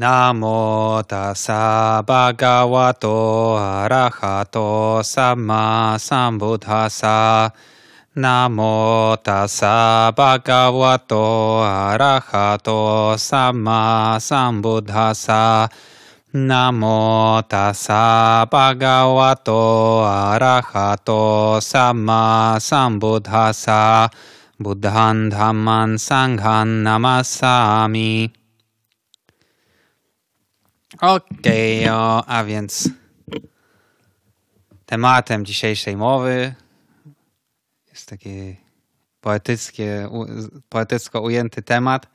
ナモタサバガワトアラハトサマサンブタサナモタサバガワトアラハトサマサンブタサナモタサバガワトアラハトサマサンブタサブッダンダマンサンガンナマサミ Okej, okay, a więc tematem dzisiejszej mowy jest taki poetyckie, poetycko ujęty temat,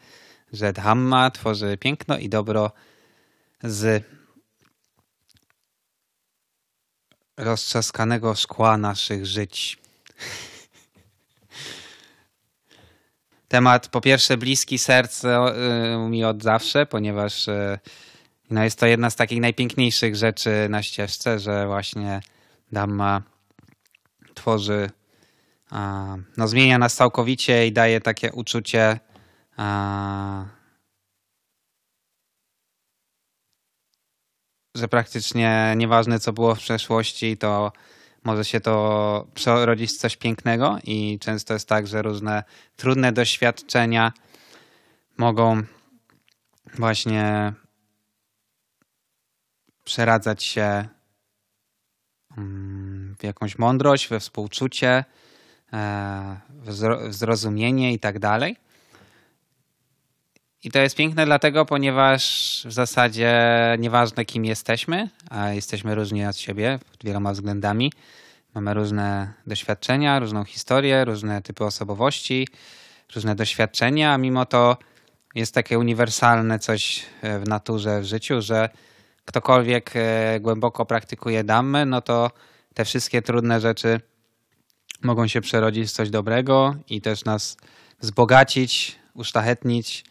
że Dhamma tworzy piękno i dobro z roztrzaskanego szkła naszych żyć. Temat po pierwsze bliski sercu y, mi od zawsze, ponieważ y, no jest to jedna z takich najpiękniejszych rzeczy na ścieżce, że właśnie dama tworzy, no zmienia nas całkowicie i daje takie uczucie że praktycznie nieważne co było w przeszłości, to może się to przerodzić w coś pięknego i często jest tak, że różne trudne doświadczenia mogą właśnie przeradzać się mm, w jakąś mądrość, we współczucie, e, w zrozumienie i tak dalej. I to jest piękne dlatego, ponieważ w zasadzie nieważne kim jesteśmy, a jesteśmy różni od siebie pod wieloma względami, mamy różne doświadczenia, różną historię, różne typy osobowości, różne doświadczenia, a mimo to jest takie uniwersalne coś e, w naturze, w życiu, że ktokolwiek e, głęboko praktykuje dammę, no to te wszystkie trudne rzeczy mogą się przerodzić w coś dobrego i też nas wzbogacić, uszlachetnić.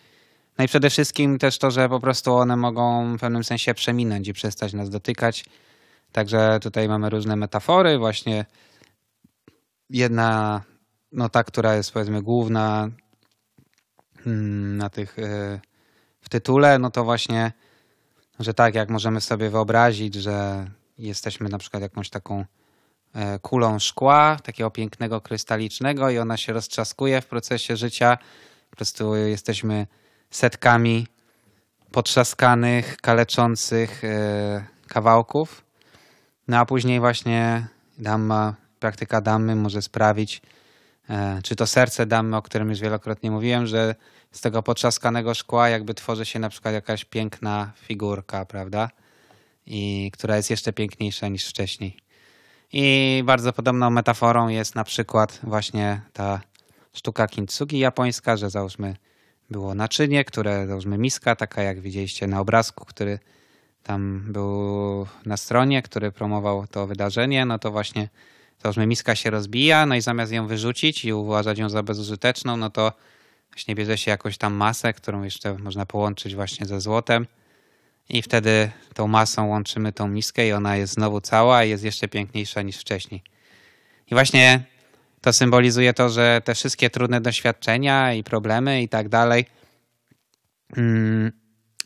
No i przede wszystkim też to, że po prostu one mogą w pewnym sensie przeminąć i przestać nas dotykać. Także tutaj mamy różne metafory, właśnie jedna, no ta, która jest powiedzmy główna mm, na tych e, w tytule, no to właśnie że tak jak możemy sobie wyobrazić, że jesteśmy na przykład jakąś taką e, kulą szkła, takiego pięknego, krystalicznego i ona się roztrzaskuje w procesie życia. Po prostu jesteśmy setkami potrzaskanych, kaleczących e, kawałków. No a później właśnie dama, praktyka damy może sprawić, E, czy to serce damy, o którym już wielokrotnie mówiłem, że z tego potrzaskanego szkła jakby tworzy się na przykład jakaś piękna figurka, prawda? I która jest jeszcze piękniejsza niż wcześniej. I bardzo podobną metaforą jest na przykład właśnie ta sztuka kintsugi japońska, że załóżmy było naczynie, które załóżmy miska, taka jak widzieliście na obrazku, który tam był na stronie, który promował to wydarzenie, no to właśnie załóżmy miska się rozbija, no i zamiast ją wyrzucić i uważać ją za bezużyteczną, no to właśnie bierze się jakąś tam masę, którą jeszcze można połączyć właśnie ze złotem i wtedy tą masą łączymy tą miskę i ona jest znowu cała i jest jeszcze piękniejsza niż wcześniej. I właśnie to symbolizuje to, że te wszystkie trudne doświadczenia i problemy i tak dalej mm,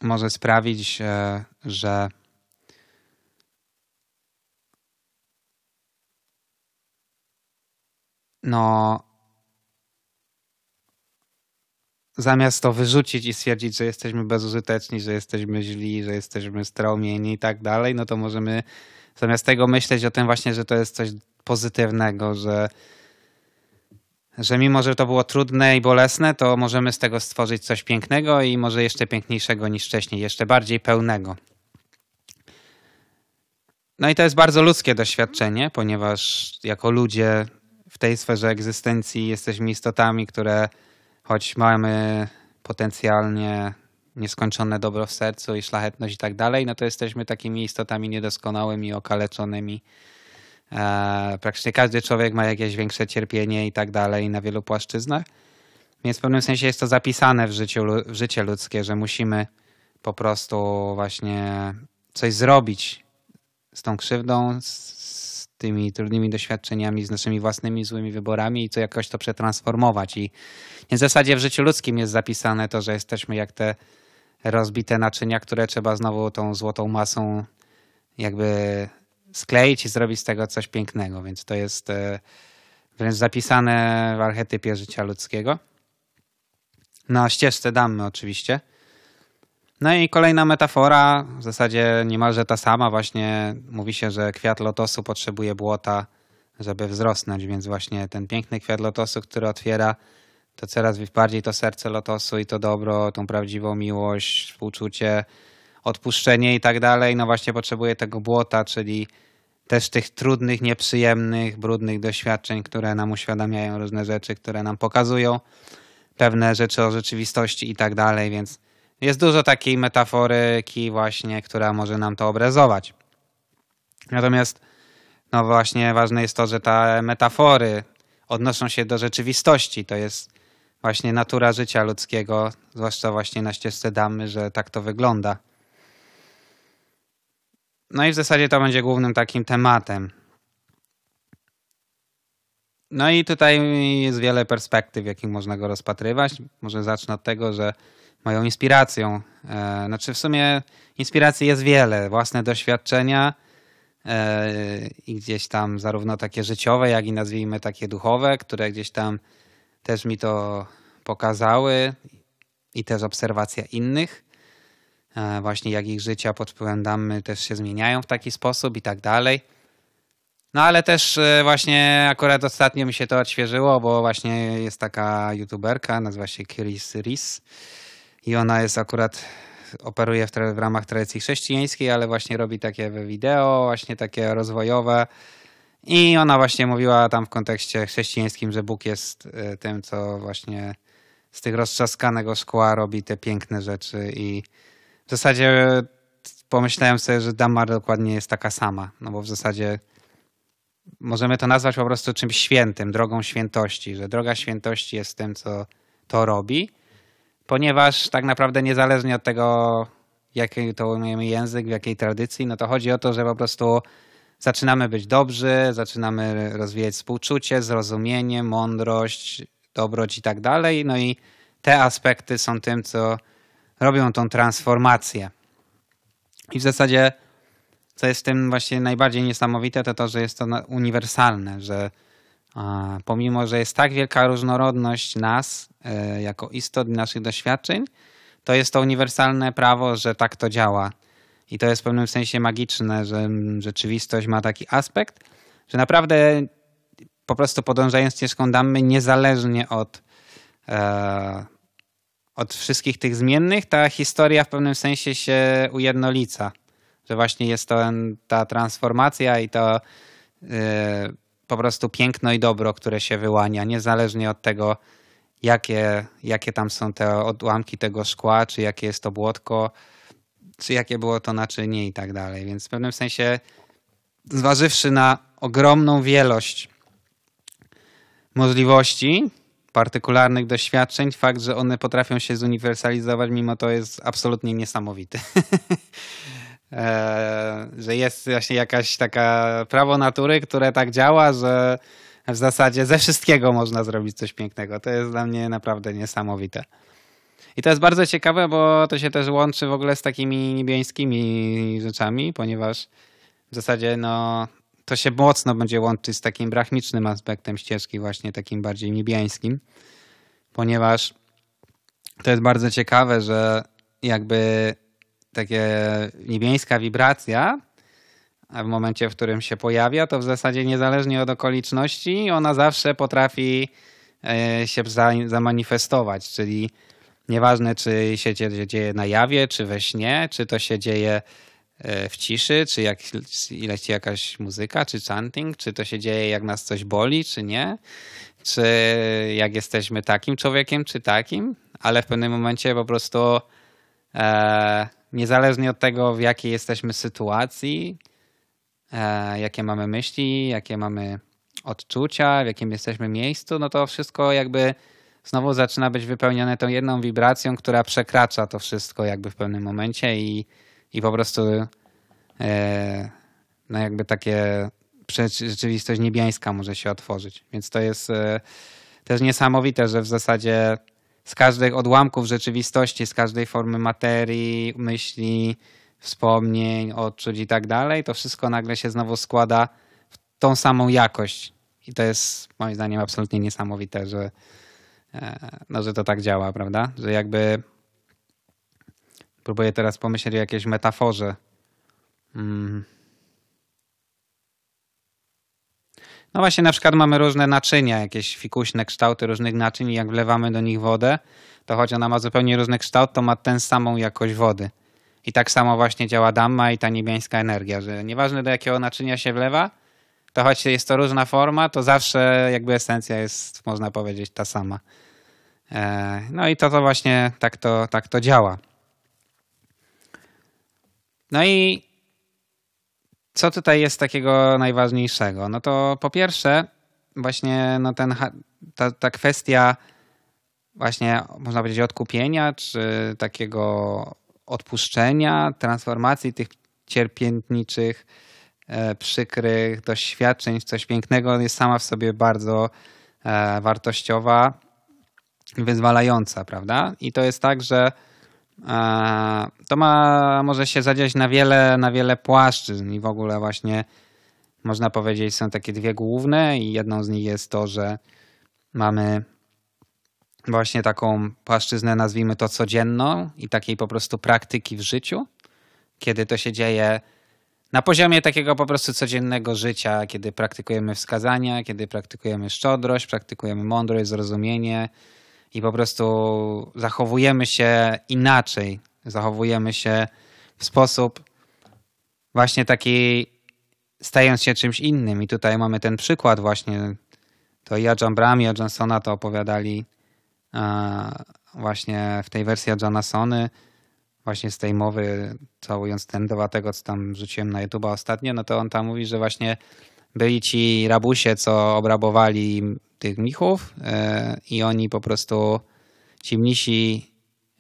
może sprawić, e, że no zamiast to wyrzucić i stwierdzić, że jesteśmy bezużyteczni, że jesteśmy źli, że jesteśmy straumieni i tak dalej, no to możemy zamiast tego myśleć o tym właśnie, że to jest coś pozytywnego, że, że mimo, że to było trudne i bolesne, to możemy z tego stworzyć coś pięknego i może jeszcze piękniejszego niż wcześniej, jeszcze bardziej pełnego. No i to jest bardzo ludzkie doświadczenie, ponieważ jako ludzie w tej sferze egzystencji jesteśmy istotami, które choć mamy potencjalnie nieskończone dobro w sercu i szlachetność i tak dalej, no to jesteśmy takimi istotami niedoskonałymi, okaleczonymi. E, praktycznie każdy człowiek ma jakieś większe cierpienie i tak dalej na wielu płaszczyznach. Więc w pewnym sensie jest to zapisane w, życiu, w życie ludzkie, że musimy po prostu właśnie coś zrobić z tą krzywdą, z, tymi trudnymi doświadczeniami, z naszymi własnymi złymi wyborami i co jakoś to przetransformować. I w zasadzie w życiu ludzkim jest zapisane to, że jesteśmy jak te rozbite naczynia, które trzeba znowu tą złotą masą jakby skleić i zrobić z tego coś pięknego, więc to jest e, wręcz zapisane w archetypie życia ludzkiego. Na ścieżce damy oczywiście. No i kolejna metafora, w zasadzie niemalże ta sama, właśnie mówi się, że kwiat lotosu potrzebuje błota, żeby wzrosnąć, więc właśnie ten piękny kwiat lotosu, który otwiera to coraz bardziej to serce lotosu i to dobro, tą prawdziwą miłość, współczucie, odpuszczenie i tak dalej, no właśnie potrzebuje tego błota, czyli też tych trudnych, nieprzyjemnych, brudnych doświadczeń, które nam uświadamiają różne rzeczy, które nam pokazują pewne rzeczy o rzeczywistości i tak dalej, więc jest dużo takiej metaforyki właśnie, która może nam to obrazować. Natomiast no właśnie ważne jest to, że te metafory odnoszą się do rzeczywistości. To jest właśnie natura życia ludzkiego, zwłaszcza właśnie na ścieżce damy, że tak to wygląda. No i w zasadzie to będzie głównym takim tematem. No i tutaj jest wiele perspektyw, jakich można go rozpatrywać. Może zacznę od tego, że moją inspiracją. E, znaczy w sumie inspiracji jest wiele, własne doświadczenia e, i gdzieś tam zarówno takie życiowe, jak i nazwijmy takie duchowe, które gdzieś tam też mi to pokazały i też obserwacja innych, e, właśnie jak ich życia pod wpływem damy też się zmieniają w taki sposób i tak dalej. No ale też właśnie akurat ostatnio mi się to odświeżyło, bo właśnie jest taka youtuberka, nazywa się Kiris Riss i ona jest akurat operuje w, w, ramach tradycji chrześcijańskiej, ale właśnie robi takie wideo, właśnie takie rozwojowe. I ona właśnie mówiła tam w kontekście chrześcijańskim, że Bóg jest e, tym, co właśnie z tych roztrzaskanego szkła robi te piękne rzeczy. I w zasadzie pomyślałem sobie, że Damar dokładnie jest taka sama, no bo w zasadzie możemy to nazwać po prostu czymś świętym, drogą świętości, że droga świętości jest tym, co to robi ponieważ tak naprawdę niezależnie od tego, jaki to umiemy język, w jakiej tradycji, no to chodzi o to, że po prostu zaczynamy być dobrzy, zaczynamy rozwijać współczucie, zrozumienie, mądrość, dobroć i tak dalej. No i te aspekty są tym, co robią tą transformację. I w zasadzie, co jest w tym właśnie najbardziej niesamowite, to to, że jest to uniwersalne, że a pomimo, że jest tak wielka różnorodność nas e, jako istot naszych doświadczeń, to jest to uniwersalne prawo, że tak to działa. I to jest w pewnym sensie magiczne, że rzeczywistość ma taki aspekt, że naprawdę po prostu podążając ścieżką damy niezależnie od, e, od wszystkich tych zmiennych, ta historia w pewnym sensie się ujednolica. Że właśnie jest to ta transformacja i to. E, po prostu piękno i dobro, które się wyłania, niezależnie od tego, jakie, jakie tam są te odłamki tego szkła, czy jakie jest to błotko, czy jakie było to naczynie i tak dalej. Więc w pewnym sensie, zważywszy na ogromną wielość możliwości, partykularnych doświadczeń, fakt, że one potrafią się zuniwersalizować, mimo to jest absolutnie niesamowity. E, że jest właśnie jakaś taka prawo natury, które tak działa, że w zasadzie ze wszystkiego można zrobić coś pięknego. To jest dla mnie naprawdę niesamowite. I to jest bardzo ciekawe, bo to się też łączy w ogóle z takimi niebiańskimi rzeczami, ponieważ w zasadzie no, to się mocno będzie łączyć z takim brachmicznym aspektem ścieżki, właśnie takim bardziej niebiańskim, ponieważ to jest bardzo ciekawe, że jakby takie niebieska wibracja, a w momencie, w którym się pojawia, to w zasadzie niezależnie od okoliczności, ona zawsze potrafi e, się zamanifestować. Czyli nieważne, czy się dzieje na jawie, czy we śnie, czy to się dzieje e, w ciszy, czy jak leci jakaś muzyka, czy chanting, czy to się dzieje, jak nas coś boli, czy nie, czy jak jesteśmy takim człowiekiem, czy takim, ale w pewnym momencie po prostu e, niezależnie od tego, w jakiej jesteśmy sytuacji, e, jakie mamy myśli, jakie mamy odczucia, w jakim jesteśmy miejscu, no to wszystko jakby znowu zaczyna być wypełnione tą jedną wibracją, która przekracza to wszystko jakby w pewnym momencie i, i po prostu e, no jakby takie rzeczywistość niebiańska może się otworzyć. Więc to jest e, też niesamowite, że w zasadzie z każdych odłamków rzeczywistości, z każdej formy materii, myśli, wspomnień, odczuć i tak dalej, to wszystko nagle się znowu składa w tą samą jakość. I to jest moim zdaniem absolutnie niesamowite, że, e, no, że to tak działa, prawda? Że jakby próbuję teraz pomyśleć o jakiejś metaforze. Mm No właśnie, na przykład mamy różne naczynia, jakieś fikuśne kształty różnych naczyń i jak wlewamy do nich wodę, to choć ona ma zupełnie różny kształt, to ma tę samą jakość wody. I tak samo właśnie działa dama i ta niebiańska energia, że nieważne do jakiego naczynia się wlewa, to choć jest to różna forma, to zawsze jakby esencja jest, można powiedzieć, ta sama. E, no i to, to właśnie tak to, tak to działa. No i co tutaj jest takiego najważniejszego? No to po pierwsze, właśnie no ten, ta, ta kwestia właśnie, można powiedzieć, odkupienia, czy takiego odpuszczenia, transformacji tych cierpiętniczych, e, przykrych doświadczeń w coś pięknego jest sama w sobie bardzo e, wartościowa, wyzwalająca, prawda? I to jest tak, że to ma, może się zadziać na wiele, na wiele płaszczyzn i w ogóle właśnie można powiedzieć są takie dwie główne i jedną z nich jest to, że mamy właśnie taką płaszczyznę, nazwijmy to codzienną i takiej po prostu praktyki w życiu, kiedy to się dzieje na poziomie takiego po prostu codziennego życia, kiedy praktykujemy wskazania, kiedy praktykujemy szczodrość, praktykujemy mądrość, zrozumienie, i po prostu zachowujemy się inaczej, zachowujemy się w sposób właśnie taki, stając się czymś innym. I tutaj mamy ten przykład właśnie, to ja Jambram i Johnsona to opowiadali właśnie w tej wersji Sony właśnie z tej mowy, całując ten tego, co tam rzuciłem na YouTube ostatnio, no to on tam mówi, że właśnie byli ci rabusie, co obrabowali tych mnichów e, i oni po prostu, ci mnisi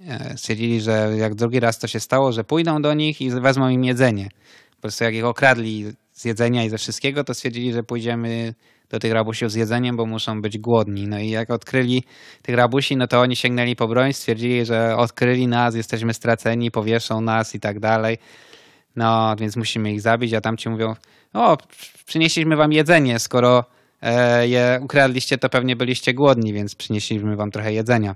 e, stwierdzili, że jak drugi raz to się stało, że pójdą do nich i wezmą im jedzenie. Po prostu jak ich okradli z jedzenia i ze wszystkiego, to stwierdzili, że pójdziemy do tych rabusiów z jedzeniem, bo muszą być głodni. No i jak odkryli tych rabusi, no to oni sięgnęli po broń, stwierdzili, że odkryli nas, jesteśmy straceni, powieszą nas i tak dalej. No, więc musimy ich zabić, a tamci mówią, o, przynieśliśmy wam jedzenie, skoro e, je ukradliście, to pewnie byliście głodni, więc przynieśliśmy wam trochę jedzenia.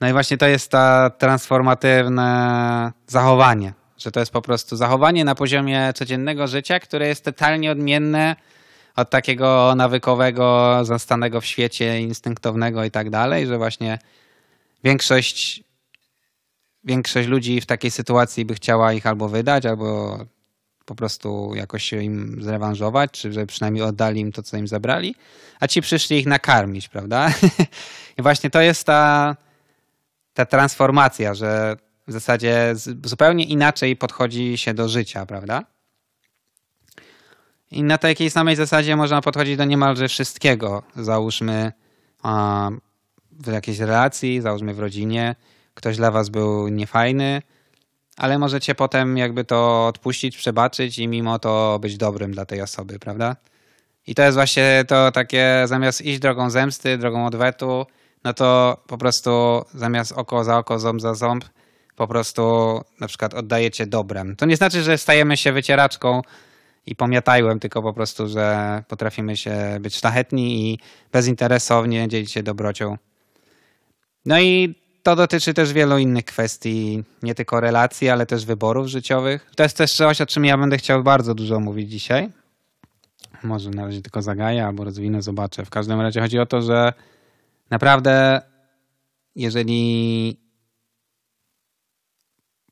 No i właśnie to jest ta transformatywne zachowanie, że to jest po prostu zachowanie na poziomie codziennego życia, które jest totalnie odmienne od takiego nawykowego, zastanego w świecie, instynktownego i tak dalej, że właśnie większość, większość ludzi w takiej sytuacji by chciała ich albo wydać, albo po prostu jakoś się im zrewanżować, czy przynajmniej oddali im to, co im zabrali, a ci przyszli ich nakarmić, prawda? I właśnie to jest ta, ta transformacja, że w zasadzie zupełnie inaczej podchodzi się do życia, prawda? I na takiej samej zasadzie można podchodzić do niemalże wszystkiego. Załóżmy w jakiejś relacji, załóżmy w rodzinie, ktoś dla was był niefajny, ale możecie potem jakby to odpuścić, przebaczyć i mimo to być dobrym dla tej osoby, prawda? I to jest właśnie to takie, zamiast iść drogą zemsty, drogą odwetu, no to po prostu zamiast oko za oko, ząb za ząb, po prostu na przykład oddajecie dobrem. To nie znaczy, że stajemy się wycieraczką i pomiatajłem, tylko po prostu, że potrafimy się być szlachetni i bezinteresownie dzielić się dobrocią. No i to dotyczy też wielu innych kwestii, nie tylko relacji, ale też wyborów życiowych. To jest też coś, o czym ja będę chciał bardzo dużo mówić dzisiaj. Może na razie tylko zagaję albo rozwinę, zobaczę. W każdym razie chodzi o to, że naprawdę, jeżeli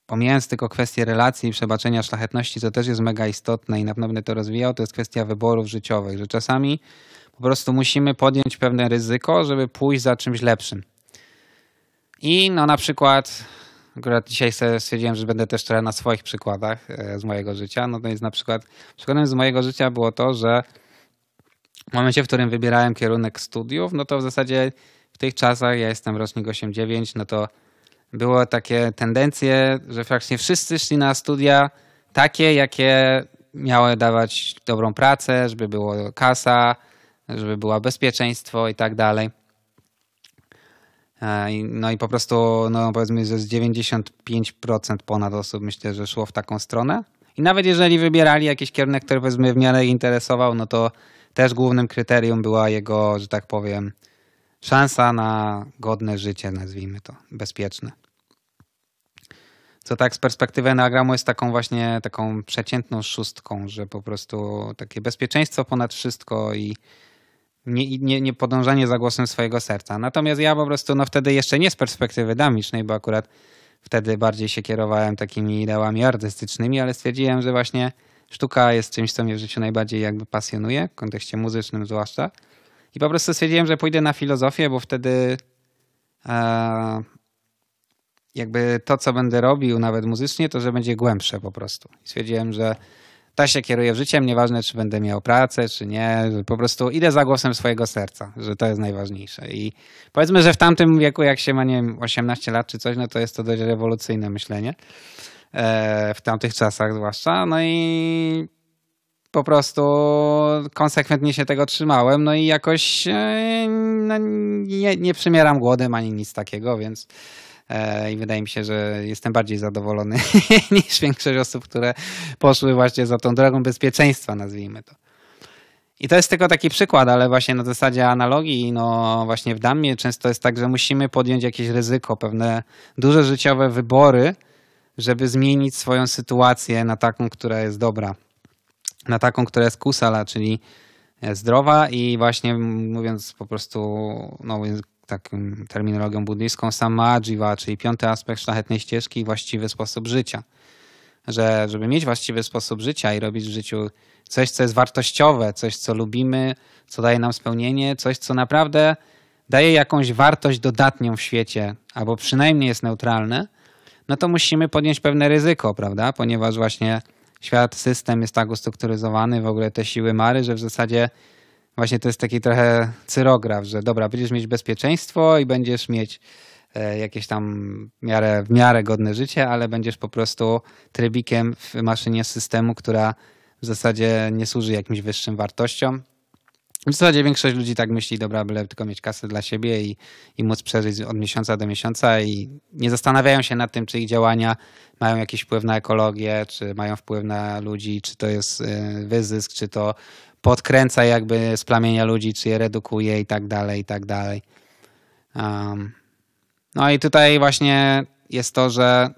pomijając tylko kwestię relacji i przebaczenia szlachetności, co też jest mega istotne i na pewno będę to rozwijał, to jest kwestia wyborów życiowych, że czasami po prostu musimy podjąć pewne ryzyko, żeby pójść za czymś lepszym. I no na przykład, akurat dzisiaj stwierdziłem, że będę też trochę na swoich przykładach e, z mojego życia. No to jest na przykład, przykładem z mojego życia było to, że w momencie, w którym wybierałem kierunek studiów, no to w zasadzie w tych czasach, ja jestem rocznik 89, no to było takie tendencje, że faktycznie wszyscy szli na studia takie, jakie miały dawać dobrą pracę, żeby było kasa, żeby było bezpieczeństwo i tak dalej. E, no i po prostu, no powiedzmy, że z 95% ponad osób myślę, że szło w taką stronę. I nawet jeżeli wybierali jakiś kierunek, który powiedzmy w miarę interesował, no to też głównym kryterium była jego, że tak powiem, szansa na godne życie, nazwijmy to, bezpieczne. Co tak z perspektywy Enneagramu jest taką właśnie taką przeciętną szóstką, że po prostu takie bezpieczeństwo ponad wszystko i nie, nie, nie podążanie za głosem swojego serca. Natomiast ja po prostu no wtedy jeszcze nie z perspektywy damicznej, bo akurat wtedy bardziej się kierowałem takimi ideałami artystycznymi, ale stwierdziłem, że właśnie sztuka jest czymś, co mnie w życiu najbardziej jakby pasjonuje, w kontekście muzycznym zwłaszcza. I po prostu stwierdziłem, że pójdę na filozofię, bo wtedy e, jakby to, co będę robił nawet muzycznie, to że będzie głębsze po prostu. I stwierdziłem, że tak się kieruję w życiem, nieważne czy będę miał pracę, czy nie, po prostu idę za głosem swojego serca, że to jest najważniejsze. I powiedzmy, że w tamtym wieku, jak się ma, nie wiem, 18 lat czy coś, no to jest to dość rewolucyjne myślenie. E, w tamtych czasach zwłaszcza. No i po prostu konsekwentnie się tego trzymałem, no i jakoś e, no, nie, nie przymieram głodem ani nic takiego, więc E, i wydaje mi się, że jestem bardziej zadowolony niż większość osób, które poszły właśnie za tą drogą bezpieczeństwa, nazwijmy to. I to jest tylko taki przykład, ale właśnie na zasadzie analogii, no właśnie w Damie często jest tak, że musimy podjąć jakieś ryzyko, pewne duże życiowe wybory, żeby zmienić swoją sytuację na taką, która jest dobra, na taką, która jest kusala, czyli zdrowa i właśnie mówiąc po prostu no, takim mm, terminologią buddyjską, samadjiva, czyli piąty aspekt szlachetnej ścieżki i właściwy sposób życia. Że żeby mieć właściwy sposób życia i robić w życiu coś, co jest wartościowe, coś, co lubimy, co daje nam spełnienie, coś, co naprawdę daje jakąś wartość dodatnią w świecie, albo przynajmniej jest neutralne, no to musimy podjąć pewne ryzyko, prawda? Ponieważ właśnie świat, system jest tak ustrukturyzowany, w ogóle te siły mary, że w zasadzie właśnie to jest taki trochę cyrograf, że dobra, będziesz mieć bezpieczeństwo i będziesz mieć e, jakieś tam w miarę, w miarę godne życie, ale będziesz po prostu trybikiem w maszynie systemu, która w zasadzie nie służy jakimś wyższym wartościom. W zasadzie większość ludzi tak myśli, dobra, byle tylko mieć kasę dla siebie i, i móc przeżyć od miesiąca do miesiąca i nie zastanawiają się nad tym, czy ich działania mają jakiś wpływ na ekologię, czy mają wpływ na ludzi, czy to jest e, wyzysk, czy to podkręca jakby z ludzi, czy je redukuje i tak dalej, i tak dalej. Um, no i tutaj właśnie jest to, że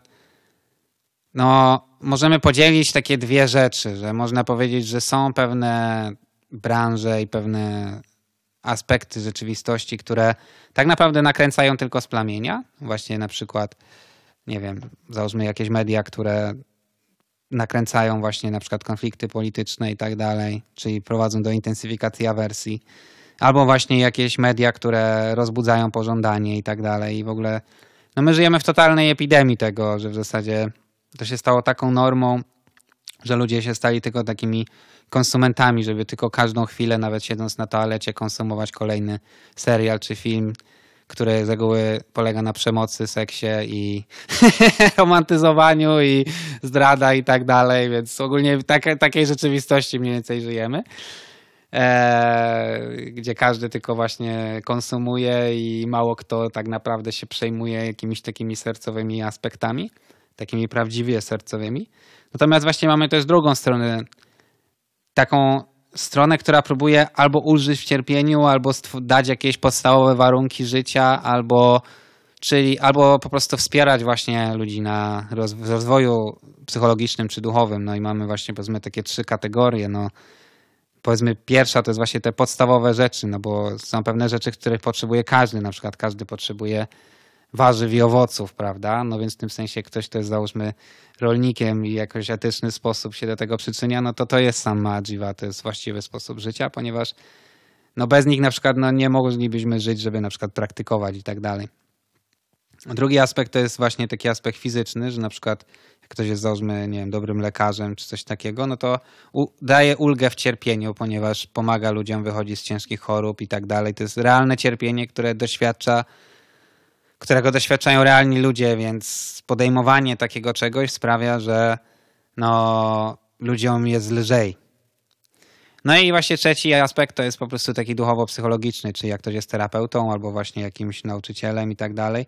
no, możemy podzielić takie dwie rzeczy, że można powiedzieć, że są pewne branże i pewne aspekty rzeczywistości, które tak naprawdę nakręcają tylko z Właśnie na przykład, nie wiem, załóżmy jakieś media, które nakręcają właśnie na przykład konflikty polityczne i tak dalej, czyli prowadzą do intensyfikacji awersji. Albo właśnie jakieś media, które rozbudzają pożądanie i tak dalej. I w ogóle no my żyjemy w totalnej epidemii tego, że w zasadzie to się stało taką normą, że ludzie się stali tylko takimi konsumentami, żeby tylko każdą chwilę, nawet siedząc na toalecie, konsumować kolejny serial czy film które z reguły polega na przemocy, seksie i romantyzowaniu i zdrada i tak dalej, więc ogólnie w tak, takiej rzeczywistości mniej więcej żyjemy. E, gdzie każdy tylko właśnie konsumuje i mało kto tak naprawdę się przejmuje jakimiś takimi sercowymi aspektami, takimi prawdziwie sercowymi. Natomiast właśnie mamy też drugą stronę, taką stronę, która próbuje albo ulżyć w cierpieniu, albo dać jakieś podstawowe warunki życia, albo czyli albo po prostu wspierać właśnie ludzi na roz, rozwoju psychologicznym czy duchowym. No i mamy właśnie powiedzmy takie trzy kategorie. No, powiedzmy pierwsza to jest właśnie te podstawowe rzeczy, no bo są pewne rzeczy, których potrzebuje każdy. Na przykład każdy potrzebuje warzyw i owoców, prawda? No więc w tym sensie ktoś, kto jest załóżmy rolnikiem i jakoś etyczny sposób się do tego przyczynia, no to to jest sama dziwa, to jest właściwy sposób życia, ponieważ no bez nich na przykład no nie moglibyśmy żyć, żeby na przykład praktykować i tak dalej. Drugi aspekt to jest właśnie taki aspekt fizyczny, że na przykład jak ktoś jest załóżmy, nie wiem, dobrym lekarzem czy coś takiego, no to daje ulgę w cierpieniu, ponieważ pomaga ludziom wychodzić z ciężkich chorób i tak dalej. To jest realne cierpienie, które doświadcza którego doświadczają realni ludzie, więc podejmowanie takiego czegoś sprawia, że no, ludziom jest lżej. No i właśnie trzeci aspekt to jest po prostu taki duchowo-psychologiczny, czyli jak ktoś jest terapeutą albo właśnie jakimś nauczycielem i tak dalej,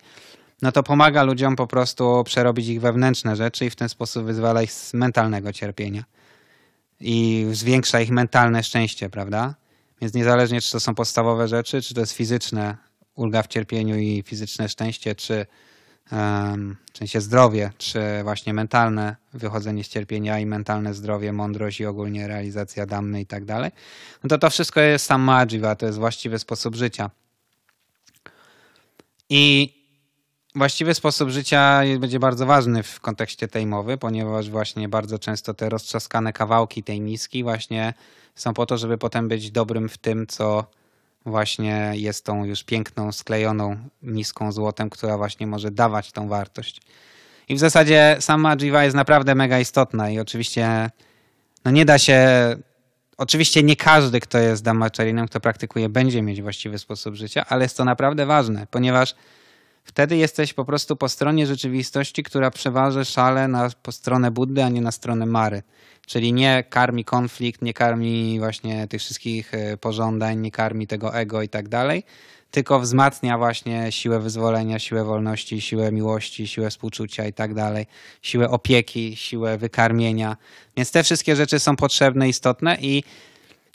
no to pomaga ludziom po prostu przerobić ich wewnętrzne rzeczy i w ten sposób wyzwala ich z mentalnego cierpienia i zwiększa ich mentalne szczęście, prawda? Więc niezależnie, czy to są podstawowe rzeczy, czy to jest fizyczne ulga w cierpieniu i fizyczne szczęście, czy w sensie zdrowie, czy właśnie mentalne wychodzenie z cierpienia i mentalne zdrowie, mądrość i ogólnie realizacja damny i tak dalej, no to to wszystko jest sam to jest właściwy sposób życia. I właściwy sposób życia będzie bardzo ważny w kontekście tej mowy, ponieważ właśnie bardzo często te roztrzaskane kawałki tej miski właśnie są po to, żeby potem być dobrym w tym, co właśnie jest tą już piękną, sklejoną miską złotem, która właśnie może dawać tą wartość. I w zasadzie sama Jiva jest naprawdę mega istotna i oczywiście no nie da się, oczywiście nie każdy, kto jest Dhammacharinem, kto praktykuje, będzie mieć właściwy sposób życia, ale jest to naprawdę ważne, ponieważ Wtedy jesteś po prostu po stronie rzeczywistości, która przeważa szale na po stronę Buddy, a nie na stronę Mary. Czyli nie karmi konflikt, nie karmi właśnie tych wszystkich e, pożądań, nie karmi tego ego i tak dalej, tylko wzmacnia właśnie siłę wyzwolenia, siłę wolności, siłę miłości, siłę współczucia i tak dalej, siłę opieki, siłę wykarmienia. Więc te wszystkie rzeczy są potrzebne, istotne i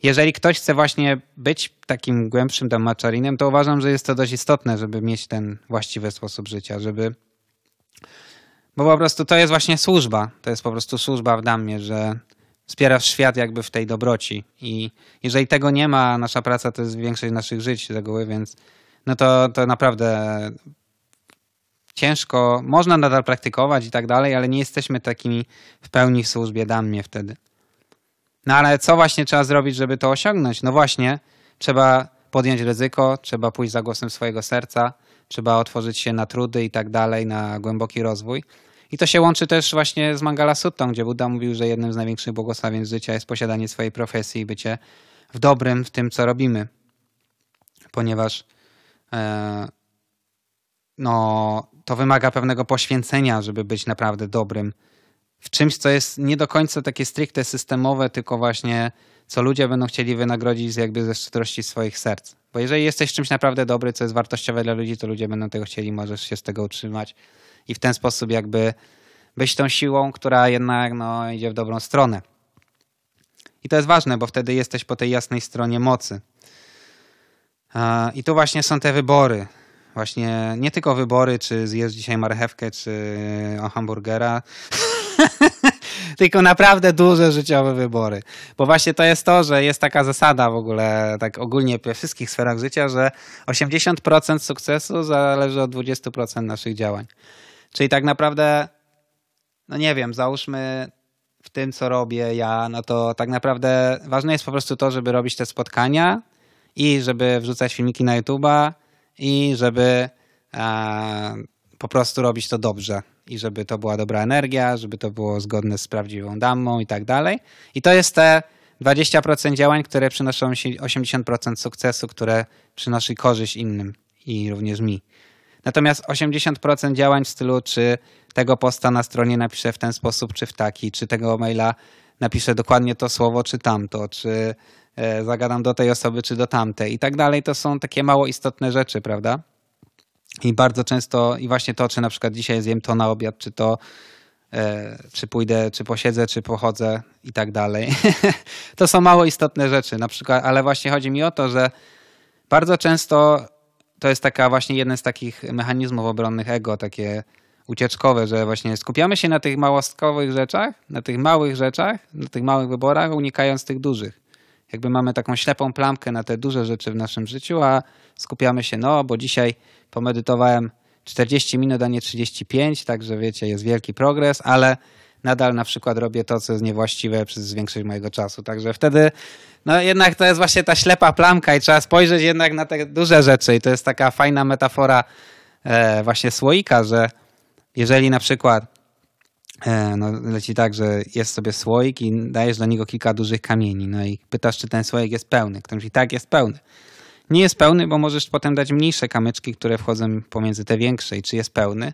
jeżeli ktoś chce właśnie być takim głębszym tam maczarinem, to uważam, że jest to dość istotne, żeby mieć ten właściwy sposób życia, żeby. Bo po prostu to jest właśnie służba. To jest po prostu służba w damie, że wspierasz świat jakby w tej dobroci. I jeżeli tego nie ma, nasza praca to jest większość naszych żyć z reguły, więc no to, to naprawdę ciężko. Można nadal praktykować i tak dalej, ale nie jesteśmy takimi w pełni w służbie damie wtedy. No ale co właśnie trzeba zrobić, żeby to osiągnąć? No właśnie, trzeba podjąć ryzyko, trzeba pójść za głosem swojego serca, trzeba otworzyć się na trudy i tak dalej, na głęboki rozwój. I to się łączy też właśnie z Mangala Suttą, gdzie Buddha mówił, że jednym z największych błogosławieństw życia jest posiadanie swojej profesji i bycie w dobrym w tym, co robimy. Ponieważ e, no, to wymaga pewnego poświęcenia, żeby być naprawdę dobrym w czymś, co jest nie do końca takie stricte systemowe, tylko właśnie co ludzie będą chcieli wynagrodzić jakby ze szczerości swoich serc. Bo jeżeli jesteś czymś naprawdę dobry, co jest wartościowe dla ludzi, to ludzie będą tego chcieli, możesz się z tego utrzymać i w ten sposób jakby być tą siłą, która jednak no, idzie w dobrą stronę. I to jest ważne, bo wtedy jesteś po tej jasnej stronie mocy. I tu właśnie są te wybory. Właśnie nie tylko wybory, czy zjesz dzisiaj marchewkę, czy e, hamburgera, tylko naprawdę duże życiowe wybory. Bo właśnie to jest to, że jest taka zasada w ogóle, tak ogólnie we wszystkich sferach życia, że 80% sukcesu zależy od 20% naszych działań. Czyli tak naprawdę, no nie wiem, załóżmy w tym, co robię ja, no to tak naprawdę ważne jest po prostu to, żeby robić te spotkania i żeby wrzucać filmiki na YouTube'a i żeby e, po prostu robić to dobrze i żeby to była dobra energia, żeby to było zgodne z prawdziwą damą i tak dalej. I to jest te 20% działań, które przynoszą 80% sukcesu, które przynosi korzyść innym i również mi. Natomiast 80% działań w stylu, czy tego posta na stronie napiszę w ten sposób, czy w taki, czy tego maila napiszę dokładnie to słowo, czy tamto, czy e, zagadam do tej osoby, czy do tamtej i tak dalej, to są takie mało istotne rzeczy, prawda? I bardzo często, i właśnie to, czy na przykład dzisiaj zjem to na obiad, czy to e, czy pójdę, czy posiedzę, czy pochodzę i tak dalej. to są mało istotne rzeczy, na przykład, ale właśnie chodzi mi o to, że bardzo często to jest taka właśnie jeden z takich mechanizmów obronnych ego, takie ucieczkowe, że właśnie skupiamy się na tych małostkowych rzeczach, na tych małych rzeczach, na tych małych wyborach, unikając tych dużych jakby mamy taką ślepą plamkę na te duże rzeczy w naszym życiu, a skupiamy się, no bo dzisiaj pomedytowałem 40 minut, a nie 35, także wiecie, jest wielki progres, ale nadal na przykład robię to, co jest niewłaściwe przez zwiększenie mojego czasu. Także wtedy, no jednak to jest właśnie ta ślepa plamka i trzeba spojrzeć jednak na te duże rzeczy. I to jest taka fajna metafora e, właśnie słoika, że jeżeli na przykład E, no, leci tak, że jest sobie słoik i dajesz do niego kilka dużych kamieni. No i pytasz, czy ten słoik jest pełny. Ktoś mówi, tak, jest pełny. Nie jest pełny, bo możesz potem dać mniejsze kamyczki, które wchodzą pomiędzy te większe i czy jest pełny.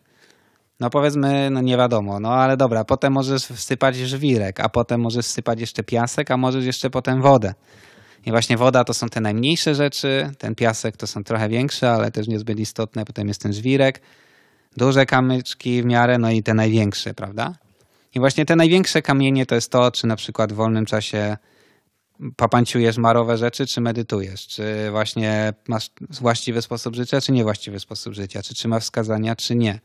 No powiedzmy, no nie wiadomo, no ale dobra, potem możesz wsypać żwirek, a potem możesz wsypać jeszcze piasek, a możesz jeszcze potem wodę. I właśnie woda to są te najmniejsze rzeczy, ten piasek to są trochę większe, ale też niezbyt istotne, potem jest ten żwirek duże kamyczki w miarę, no i te największe, prawda? I właśnie te największe kamienie to jest to, czy na przykład w wolnym czasie papanciujesz marowe rzeczy, czy medytujesz, czy właśnie masz właściwy sposób życia, czy niewłaściwy sposób życia, czy trzymasz wskazania, czy nie.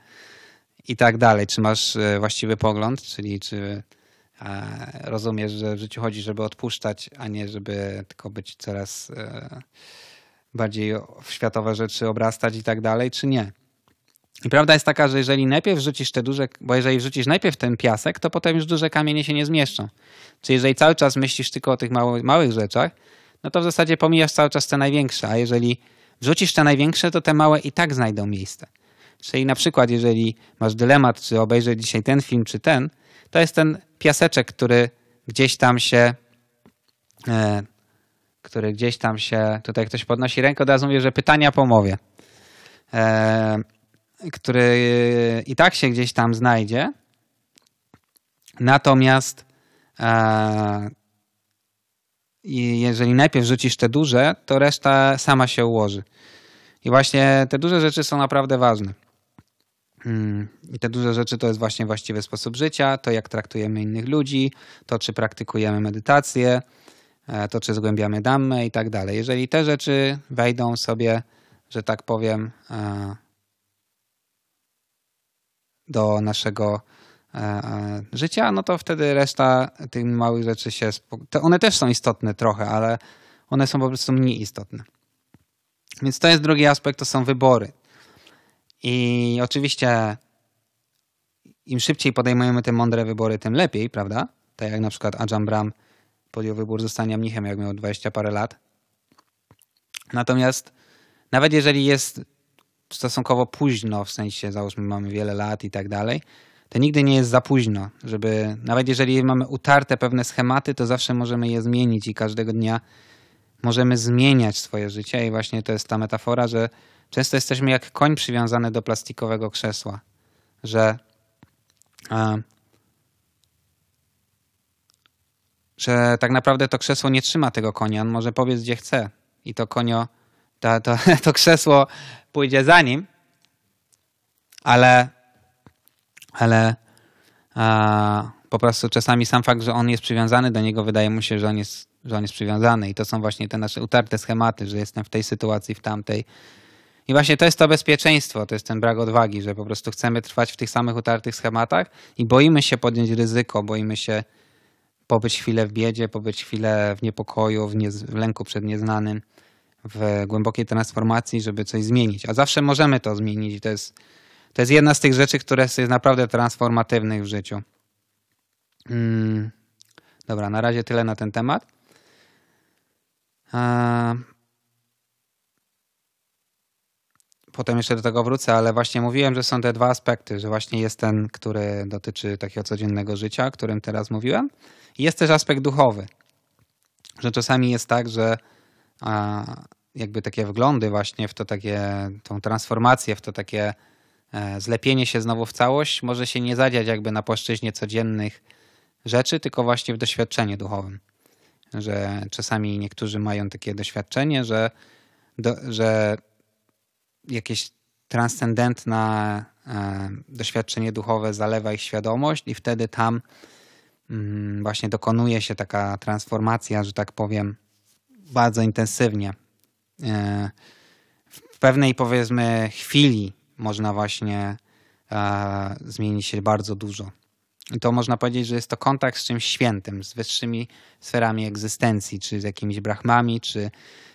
I tak dalej. Czy masz e, właściwy pogląd, czyli czy e, rozumiesz, że w życiu chodzi, żeby odpuszczać, a nie żeby tylko być coraz e, bardziej w światowe rzeczy obrastać i tak dalej, czy nie. I Prawda jest taka, że jeżeli najpierw wrzucisz te duże, bo jeżeli wrzucisz najpierw ten piasek, to potem już duże kamienie się nie zmieszczą. Czyli jeżeli cały czas myślisz tylko o tych mały, małych rzeczach, no to w zasadzie pomijasz cały czas te największe, a jeżeli wrzucisz te największe, to te małe i tak znajdą miejsce. Czyli na przykład, jeżeli masz dylemat, czy obejrzeć dzisiaj ten film, czy ten, to jest ten piaseczek, który gdzieś tam się, e, który gdzieś tam się, tutaj ktoś podnosi rękę, od razu mówię, że pytania pomówię. E, który e, i tak się gdzieś tam znajdzie. Natomiast e, jeżeli najpierw rzucisz te duże, to reszta sama się ułoży. I właśnie te duże rzeczy są naprawdę ważne. Mm, I te duże rzeczy to jest właśnie właściwy sposób życia, to jak traktujemy innych ludzi, to czy praktykujemy medytację, e, to czy zgłębiamy damy i tak dalej. Jeżeli te rzeczy wejdą sobie, że tak powiem, do naszego e, e, życia, no to wtedy reszta tych małych rzeczy się. One też są istotne trochę, ale one są po prostu mniej istotne. Więc to jest drugi aspekt, to są wybory. I oczywiście im szybciej podejmujemy te mądre wybory, tym lepiej, prawda? Tak jak na przykład Ajam Bram podjął wybór zostania mnichem, jak miał 20 parę lat. Natomiast nawet jeżeli jest stosunkowo późno, w sensie załóżmy mamy wiele lat i tak dalej, to nigdy nie jest za późno, żeby nawet jeżeli mamy utarte pewne schematy, to zawsze możemy je zmienić i każdego dnia możemy zmieniać swoje życie i właśnie to jest ta metafora, że często jesteśmy jak koń przywiązany do plastikowego krzesła, że a, że tak naprawdę to krzesło nie trzyma tego konia, on może powiedz gdzie chce i to konio, to, to, to krzesło pójdzie za nim, ale, ale po prostu czasami sam fakt, że on jest przywiązany do niego, wydaje mu się, że on, jest, że on jest przywiązany. I to są właśnie te nasze utarte schematy, że jestem w tej sytuacji, w tamtej. I właśnie to jest to bezpieczeństwo, to jest ten brak odwagi, że po prostu chcemy trwać w tych samych utartych schematach i boimy się podjąć ryzyko, boimy się pobyć chwilę w biedzie, pobyć chwilę w niepokoju, w, nie, w lęku przed nieznanym w głębokiej transformacji, żeby coś zmienić. A zawsze możemy to zmienić. To jest, to jest jedna z tych rzeczy, które jest naprawdę transformatywnych w życiu. Hmm. Dobra, na razie tyle na ten temat. A... Potem jeszcze do tego wrócę, ale właśnie mówiłem, że są te dwa aspekty, że właśnie jest ten, który dotyczy takiego codziennego życia, o którym teraz mówiłem. I jest też aspekt duchowy, że czasami jest tak, że jakby takie wglądy właśnie w to takie, tą transformację, w to takie e, zlepienie się znowu w całość może się nie zadziać jakby na płaszczyźnie codziennych rzeczy, tylko właśnie w doświadczeniu duchowym. Że czasami niektórzy mają takie doświadczenie, że, do, że jakieś transcendentne doświadczenie duchowe zalewa ich świadomość i wtedy tam mm, właśnie dokonuje się taka transformacja, że tak powiem, bardzo intensywnie. E, w pewnej powiedzmy chwili można właśnie e, zmienić się bardzo dużo. I to można powiedzieć, że jest to kontakt z czymś świętym, z wyższymi sferami egzystencji, czy z jakimiś brahmami, czy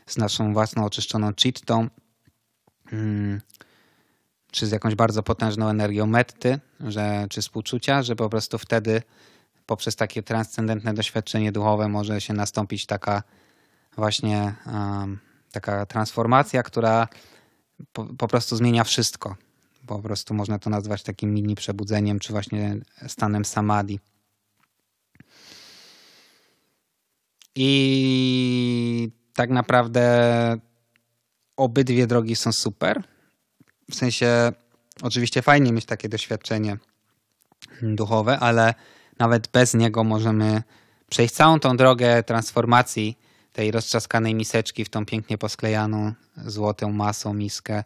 z naszą własną oczyszczoną czittą, mm, czy z jakąś bardzo potężną energią metty, że, czy współczucia, że po prostu wtedy poprzez takie transcendentne doświadczenie duchowe może się nastąpić taka właśnie taka transformacja, która po, po, prostu zmienia wszystko. Po prostu można to nazwać takim mini przebudzeniem, czy właśnie stanem samadhi. I tak naprawdę obydwie drogi są super. W sensie, oczywiście fajnie mieć takie doświadczenie duchowe, ale nawet bez niego możemy przejść całą tą drogę transformacji tej roztrzaskanej miseczki w tą pięknie posklejaną złotą masą miskę.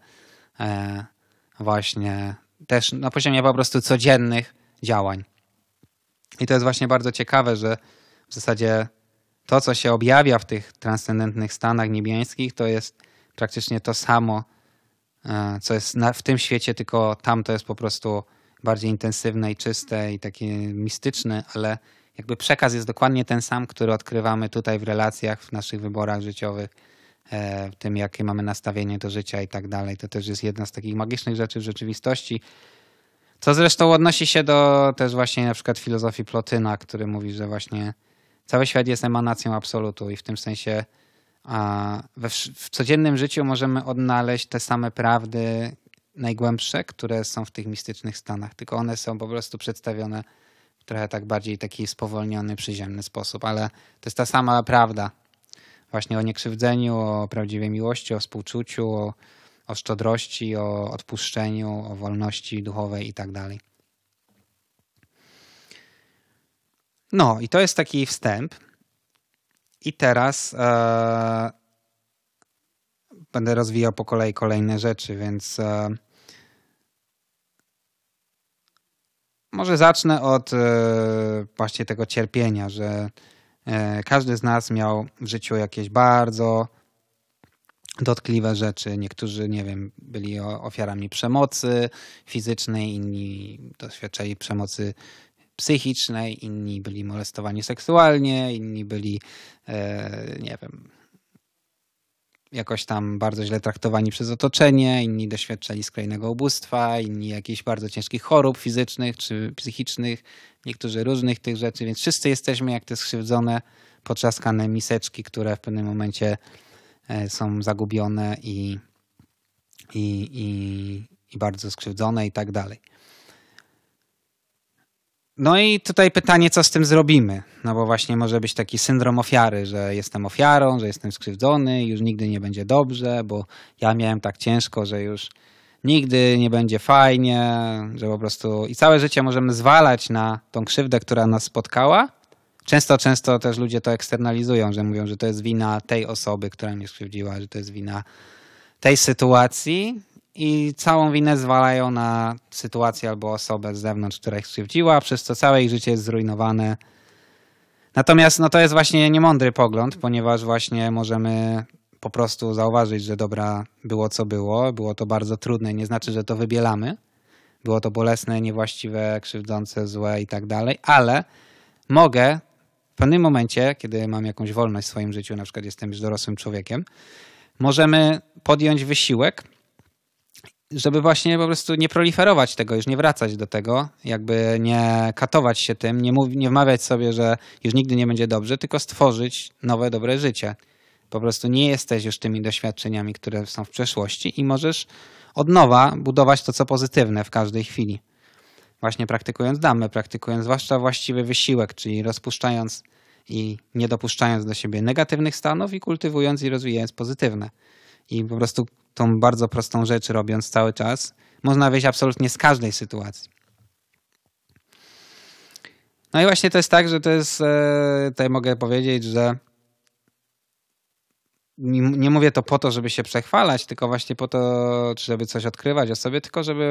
E, właśnie też na poziomie po prostu codziennych działań. I to jest właśnie bardzo ciekawe, że w zasadzie to, co się objawia w tych transcendentnych stanach niebiańskich, to jest praktycznie to samo, e, co jest w tym świecie, tylko tam to jest po prostu bardziej intensywne i czyste i takie mistyczne, ale jakby przekaz jest dokładnie ten sam, który odkrywamy tutaj w relacjach, w naszych wyborach życiowych, e, w tym jakie mamy nastawienie do życia i tak dalej. To też jest jedna z takich magicznych rzeczy w rzeczywistości. Co zresztą odnosi się do też właśnie na przykład filozofii Plotyna, który mówi, że właśnie cały świat jest emanacją absolutu i w tym sensie we, w codziennym życiu możemy odnaleźć te same prawdy najgłębsze, które są w tych mistycznych stanach, tylko one są po prostu przedstawione trochę tak bardziej taki spowolniony, przyziemny sposób, ale to jest ta sama prawda. Właśnie o niekrzywdzeniu, o prawdziwej miłości, o współczuciu, o, o szczodrości, o odpuszczeniu, o wolności duchowej i tak dalej. No, i to jest taki wstęp. I teraz e, będę rozwijał po kolei kolejne rzeczy, więc. E, Może zacznę od e, właśnie tego cierpienia, że e, każdy z nas miał w życiu jakieś bardzo dotkliwe rzeczy. Niektórzy, nie wiem, byli ofiarami przemocy fizycznej, inni doświadczali przemocy psychicznej, inni byli molestowani seksualnie, inni byli, e, nie wiem, jakoś tam bardzo źle traktowani przez otoczenie, inni doświadczali skrajnego ubóstwa, inni jakichś bardzo ciężkich chorób fizycznych czy psychicznych, niektórzy różnych tych rzeczy, więc wszyscy jesteśmy jak te skrzywdzone, potrzaskane miseczki, które w pewnym momencie e, są zagubione i, i, i, i bardzo skrzywdzone i tak dalej. No i tutaj pytanie, co z tym zrobimy? No bo właśnie może być taki syndrom ofiary, że jestem ofiarą, że jestem skrzywdzony, już nigdy nie będzie dobrze, bo ja miałem tak ciężko, że już nigdy nie będzie fajnie, że po prostu i całe życie możemy zwalać na tą krzywdę, która nas spotkała. Często, często też ludzie to eksternalizują, że mówią, że to jest wina tej osoby, która mnie skrzywdziła, że to jest wina tej sytuacji, i całą winę zwalają na sytuację albo osobę z zewnątrz, która ich skrzywdziła, przez co całe ich życie jest zrujnowane. Natomiast no, to jest właśnie niemądry pogląd, ponieważ właśnie możemy po prostu zauważyć, że dobra było co było, było to bardzo trudne, nie znaczy, że to wybielamy. Było to bolesne, niewłaściwe, krzywdzące, złe i tak dalej, ale mogę w pewnym momencie, kiedy mam jakąś wolność w swoim życiu, na przykład jestem już dorosłym człowiekiem, możemy podjąć wysiłek żeby właśnie po prostu nie proliferować tego, już nie wracać do tego, jakby nie katować się tym, nie, mów, nie wmawiać sobie, że już nigdy nie będzie dobrze, tylko stworzyć nowe, dobre życie. Po prostu nie jesteś już tymi doświadczeniami, które są w przeszłości i możesz od nowa budować to, co pozytywne w każdej chwili. Właśnie praktykując damy, praktykując zwłaszcza właściwy wysiłek, czyli rozpuszczając i nie dopuszczając do siebie negatywnych stanów i kultywując i rozwijając pozytywne. I po prostu tą bardzo prostą rzecz robiąc cały czas, można wyjść absolutnie z każdej sytuacji. No i właśnie to jest tak, że to jest, e, tutaj mogę powiedzieć, że nie mówię to po to, żeby się przechwalać, tylko właśnie po to, żeby coś odkrywać o sobie, tylko żeby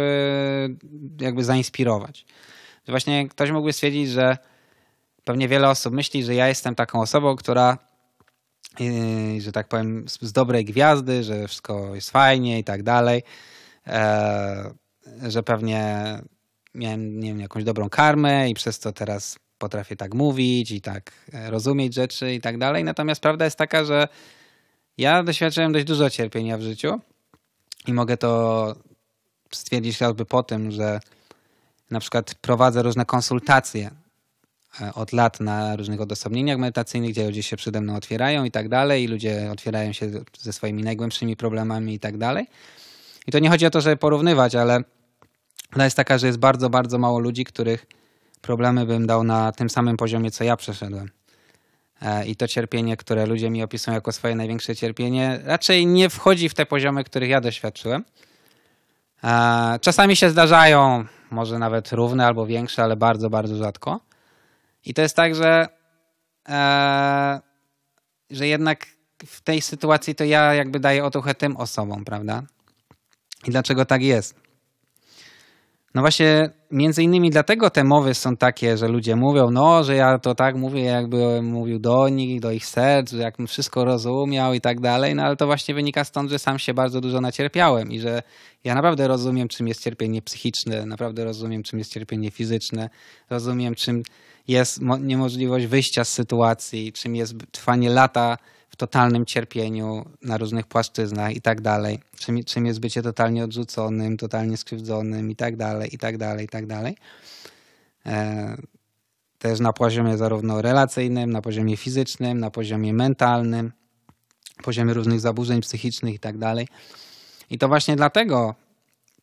jakby zainspirować. właśnie ktoś mógłby stwierdzić, że pewnie wiele osób myśli, że ja jestem taką osobą, która Yy, że tak powiem, z dobrej gwiazdy, że wszystko jest fajnie i tak dalej, yy, że pewnie miałem, nie wiem, jakąś dobrą karmę i przez to teraz potrafię tak mówić i tak e, rozumieć rzeczy i tak dalej. Natomiast prawda jest taka, że ja doświadczyłem dość dużo cierpienia w życiu i mogę to stwierdzić chociażby po tym, że na przykład prowadzę różne konsultacje E, od lat na różnych odosobnieniach medytacyjnych, gdzie ludzie się przede mną otwierają i tak dalej, i ludzie otwierają się ze swoimi najgłębszymi problemami i tak dalej. I to nie chodzi o to, żeby porównywać, ale ona jest taka, że jest bardzo, bardzo mało ludzi, których problemy bym dał na tym samym poziomie, co ja przeszedłem. E, I to cierpienie, które ludzie mi opisują jako swoje największe cierpienie, raczej nie wchodzi w te poziomy, których ja doświadczyłem. E, czasami się zdarzają, może nawet równe albo większe, ale bardzo, bardzo rzadko. I to jest tak, że, e, że jednak w tej sytuacji to ja jakby daję otuchę tym osobom, prawda? I dlaczego tak jest? No właśnie, między innymi dlatego te mowy są takie, że ludzie mówią, no, że ja to tak mówię, jakby mówił do nich, do ich serc, że jakbym wszystko rozumiał i tak dalej, no ale to właśnie wynika stąd, że sam się bardzo dużo nacierpiałem i że ja naprawdę rozumiem, czym jest cierpienie psychiczne, naprawdę rozumiem, czym jest cierpienie fizyczne, rozumiem, czym jest niemożliwość wyjścia z sytuacji, czym jest trwanie lata w totalnym cierpieniu na różnych płaszczyznach i tak dalej, czym, czym jest bycie totalnie odrzuconym, totalnie skrzywdzonym i tak dalej, i tak dalej, i tak dalej. E, też na poziomie zarówno relacyjnym, na poziomie fizycznym, na poziomie mentalnym, poziomie różnych zaburzeń psychicznych i tak dalej. I to właśnie dlatego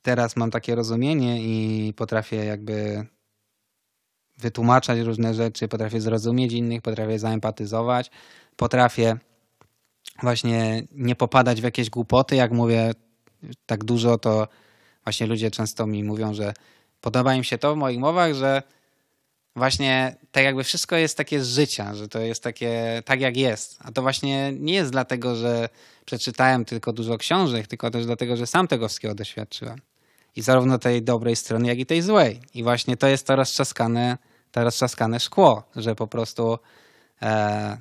teraz mam takie rozumienie i potrafię jakby wytłumaczać różne rzeczy, potrafię zrozumieć innych, potrafię zaempatyzować, potrafię właśnie nie popadać w jakieś głupoty. Jak mówię tak dużo, to właśnie ludzie często mi mówią, że podoba im się to w moich mowach, że właśnie tak jakby wszystko jest takie z życia, że to jest takie tak jak jest. A to właśnie nie jest dlatego, że przeczytałem tylko dużo książek, tylko też dlatego, że sam tego wszystkiego doświadczyłem. I zarówno tej dobrej strony, jak i tej złej. I właśnie to jest to roztrzaskane, teraz roztrzaskane szkło, że po prostu e,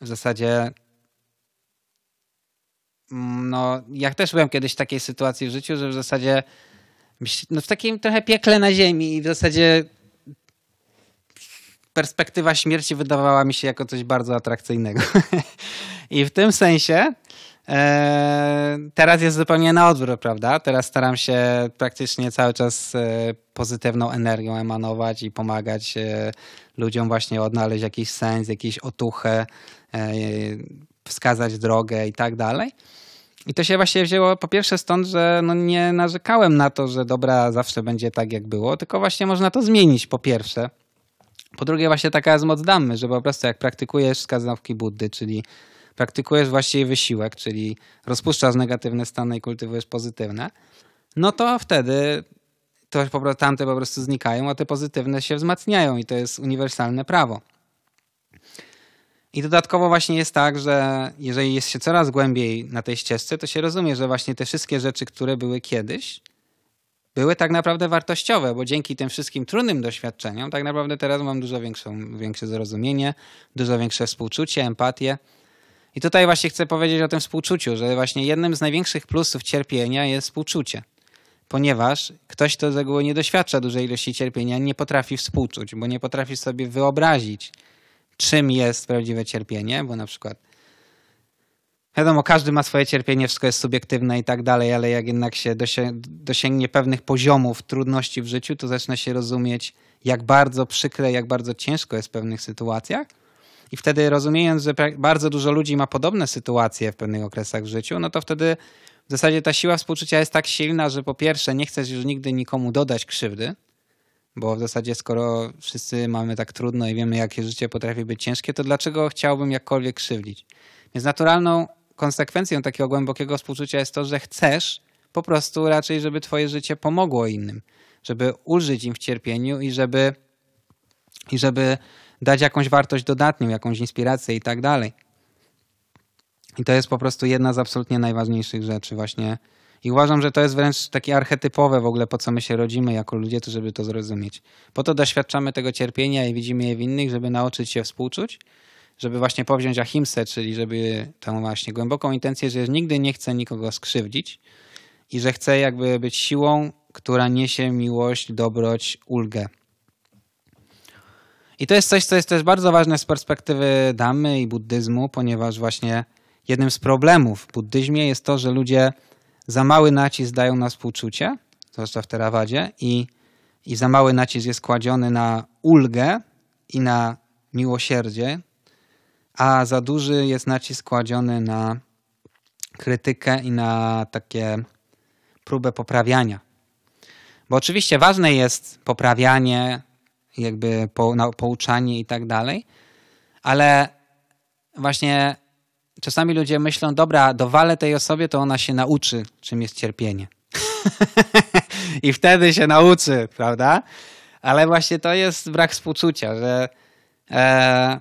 w zasadzie mm, no, ja też byłem kiedyś w takiej sytuacji w życiu, że w zasadzie no, w takim trochę piekle na ziemi i w zasadzie perspektywa śmierci wydawała mi się jako coś bardzo atrakcyjnego. I w tym sensie Eee, teraz jest zupełnie na odwrót, prawda? Teraz staram się praktycznie cały czas e, pozytywną energią emanować i pomagać e, ludziom właśnie odnaleźć jakiś sens, jakieś otuchę, e, wskazać drogę i tak dalej. I to się właśnie wzięło po pierwsze stąd, że no nie narzekałem na to, że dobra zawsze będzie tak jak było, tylko właśnie można to zmienić po pierwsze. Po drugie właśnie taka jest moc damy, że po prostu jak praktykujesz wskazówki Buddy, czyli praktykujesz właściwie wysiłek, czyli rozpuszczasz negatywne stany i kultywujesz pozytywne, no to wtedy to po, tamte po prostu znikają, a te pozytywne się wzmacniają i to jest uniwersalne prawo. I dodatkowo właśnie jest tak, że jeżeli jest się coraz głębiej na tej ścieżce, to się rozumie, że właśnie te wszystkie rzeczy, które były kiedyś, były tak naprawdę wartościowe, bo dzięki tym wszystkim trudnym doświadczeniom tak naprawdę teraz mam dużo większą, większe zrozumienie, dużo większe współczucie, empatię i tutaj właśnie chcę powiedzieć o tym współczuciu, że właśnie jednym z największych plusów cierpienia jest współczucie. Ponieważ ktoś, kto z reguły nie doświadcza dużej ilości cierpienia, nie potrafi współczuć, bo nie potrafi sobie wyobrazić, czym jest prawdziwe cierpienie, bo na przykład wiadomo, każdy ma swoje cierpienie, wszystko jest subiektywne i tak dalej, ale jak jednak się dosięgnie pewnych poziomów trudności w życiu, to zaczyna się rozumieć, jak bardzo przykre, jak bardzo ciężko jest w pewnych sytuacjach. I wtedy rozumiejąc, że bardzo dużo ludzi ma podobne sytuacje w pewnych okresach w życiu, no to wtedy w zasadzie ta siła współczucia jest tak silna, że po pierwsze nie chcesz już nigdy nikomu dodać krzywdy, bo w zasadzie skoro wszyscy mamy tak trudno i wiemy, jakie życie potrafi być ciężkie, to dlaczego chciałbym jakkolwiek krzywdzić? Więc naturalną konsekwencją takiego głębokiego współczucia jest to, że chcesz po prostu raczej, żeby twoje życie pomogło innym, żeby ulżyć im w cierpieniu i żeby, i żeby dać jakąś wartość dodatnią, jakąś inspirację i tak dalej. I to jest po prostu jedna z absolutnie najważniejszych rzeczy właśnie. I uważam, że to jest wręcz takie archetypowe w ogóle, po co my się rodzimy jako ludzie, to żeby to zrozumieć. Po to doświadczamy tego cierpienia i widzimy je w innych, żeby nauczyć się współczuć, żeby właśnie powziąć ahimsę, czyli żeby tą właśnie głęboką intencję, że nigdy nie chcę nikogo skrzywdzić i że chcę jakby być siłą, która niesie miłość, dobroć, ulgę. I to jest coś, co jest też bardzo ważne z perspektywy damy i buddyzmu, ponieważ właśnie jednym z problemów w buddyzmie jest to, że ludzie za mały nacisk dają na współczucie, zwłaszcza w Terawadzie, i, i za mały nacisk jest kładziony na ulgę i na miłosierdzie, a za duży jest nacisk kładziony na krytykę i na takie próbę poprawiania. Bo oczywiście ważne jest poprawianie, jakby po, na, pouczanie i tak dalej. Ale właśnie czasami ludzie myślą, dobra, dowalę tej osobie, to ona się nauczy, czym jest cierpienie. I wtedy się nauczy, prawda? Ale właśnie to jest brak współczucia, że, e,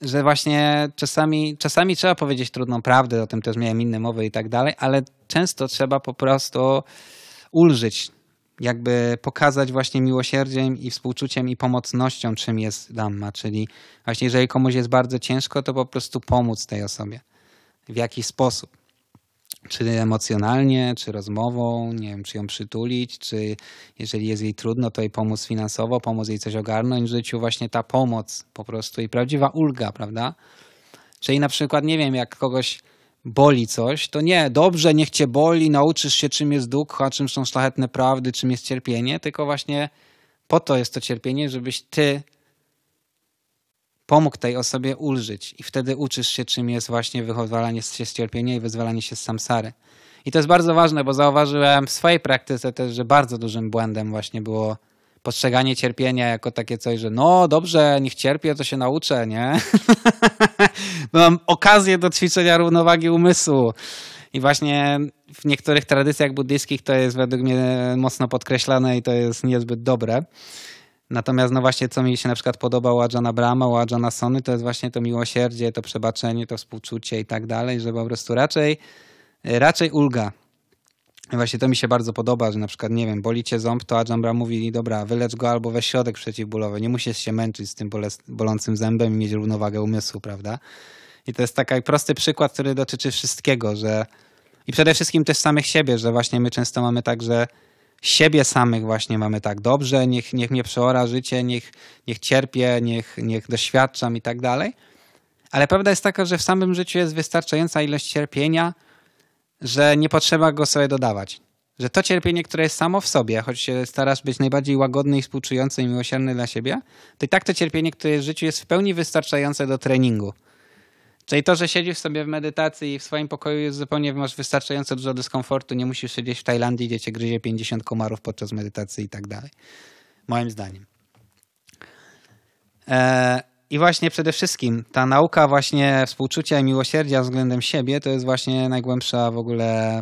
że właśnie czasami, czasami trzeba powiedzieć trudną prawdę, o tym też miałem inne mowy i tak dalej, ale często trzeba po prostu ulżyć jakby pokazać właśnie miłosierdziem i współczuciem i pomocnością, czym jest Dhamma, czyli właśnie jeżeli komuś jest bardzo ciężko, to po prostu pomóc tej osobie w jakiś sposób. Czy emocjonalnie, czy rozmową, nie wiem, czy ją przytulić, czy jeżeli jest jej trudno, to jej pomóc finansowo, pomóc jej coś ogarnąć w życiu, właśnie ta pomoc po prostu i prawdziwa ulga, prawda? Czyli na przykład, nie wiem, jak kogoś boli coś, to nie, dobrze, niech cię boli, nauczysz się czym jest a czym są szlachetne prawdy, czym jest cierpienie, tylko właśnie po to jest to cierpienie, żebyś ty pomógł tej osobie ulżyć i wtedy uczysz się czym jest właśnie wychowywanie się z cierpienia i wyzwalanie się z samsary. I to jest bardzo ważne, bo zauważyłem w swojej praktyce też, że bardzo dużym błędem właśnie było postrzeganie cierpienia jako takie coś, że no dobrze, niech cierpię, to się nauczę, nie? Mam okazję do ćwiczenia równowagi umysłu. I właśnie w niektórych tradycjach buddyjskich to jest według mnie mocno podkreślane i to jest niezbyt dobre. Natomiast no właśnie co mi się na przykład podoba u Ajahna Brahma, u Sony, to jest właśnie to miłosierdzie, to przebaczenie, to współczucie i tak dalej, że po prostu raczej, raczej ulga. I właśnie to mi się bardzo podoba, że na przykład, nie wiem, boli cię ząb, to Ajambra mówi, dobra, wylecz go albo weź środek przeciwbólowy, nie musisz się męczyć z tym bolącym zębem i mieć równowagę umysłu, prawda? I to jest taki prosty przykład, który dotyczy wszystkiego, że i przede wszystkim też samych siebie, że właśnie my często mamy tak, że siebie samych właśnie mamy tak dobrze, niech, niech mnie przeora życie, niech, niech cierpię, niech, niech doświadczam i tak dalej. Ale prawda jest taka, że w samym życiu jest wystarczająca ilość cierpienia, że nie potrzeba go sobie dodawać. Że to cierpienie, które jest samo w sobie, choć się starasz być najbardziej łagodny i współczujący i miłosierny dla siebie, to i tak to cierpienie, które jest w życiu, jest w pełni wystarczające do treningu. Czyli to, że siedzisz sobie w medytacji i w swoim pokoju jest zupełnie, masz wystarczająco dużo dyskomfortu, nie musisz siedzieć w Tajlandii, gdzie cię gryzie 50 komarów podczas medytacji i tak dalej. Moim zdaniem. Eee, i właśnie przede wszystkim ta nauka właśnie współczucia i miłosierdzia względem siebie to jest właśnie najgłębsza w ogóle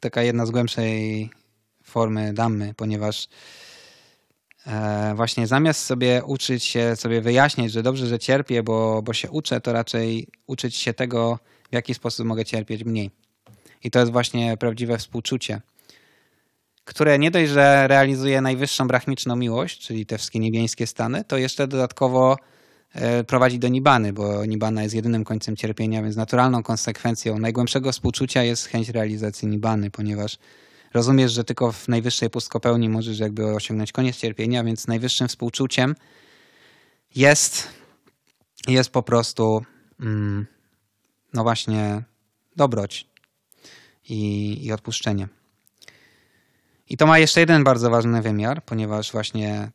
taka jedna z głębszej formy damy, ponieważ e, właśnie zamiast sobie uczyć się, sobie wyjaśnić, że dobrze, że cierpię, bo, bo się uczę, to raczej uczyć się tego, w jaki sposób mogę cierpieć mniej. I to jest właśnie prawdziwe współczucie które nie dość, że realizuje najwyższą brachmiczną miłość, czyli te wszystkie niebiańskie stany, to jeszcze dodatkowo e, prowadzi do Nibany, bo Nibana jest jedynym końcem cierpienia, więc naturalną konsekwencją najgłębszego współczucia jest chęć realizacji Nibany, ponieważ rozumiesz, że tylko w najwyższej pustkopełni możesz jakby osiągnąć koniec cierpienia, więc najwyższym współczuciem jest, jest po prostu mm, no właśnie dobroć i, i odpuszczenie. I to ma jeszcze jeden bardzo ważny wymiar, ponieważ właśnie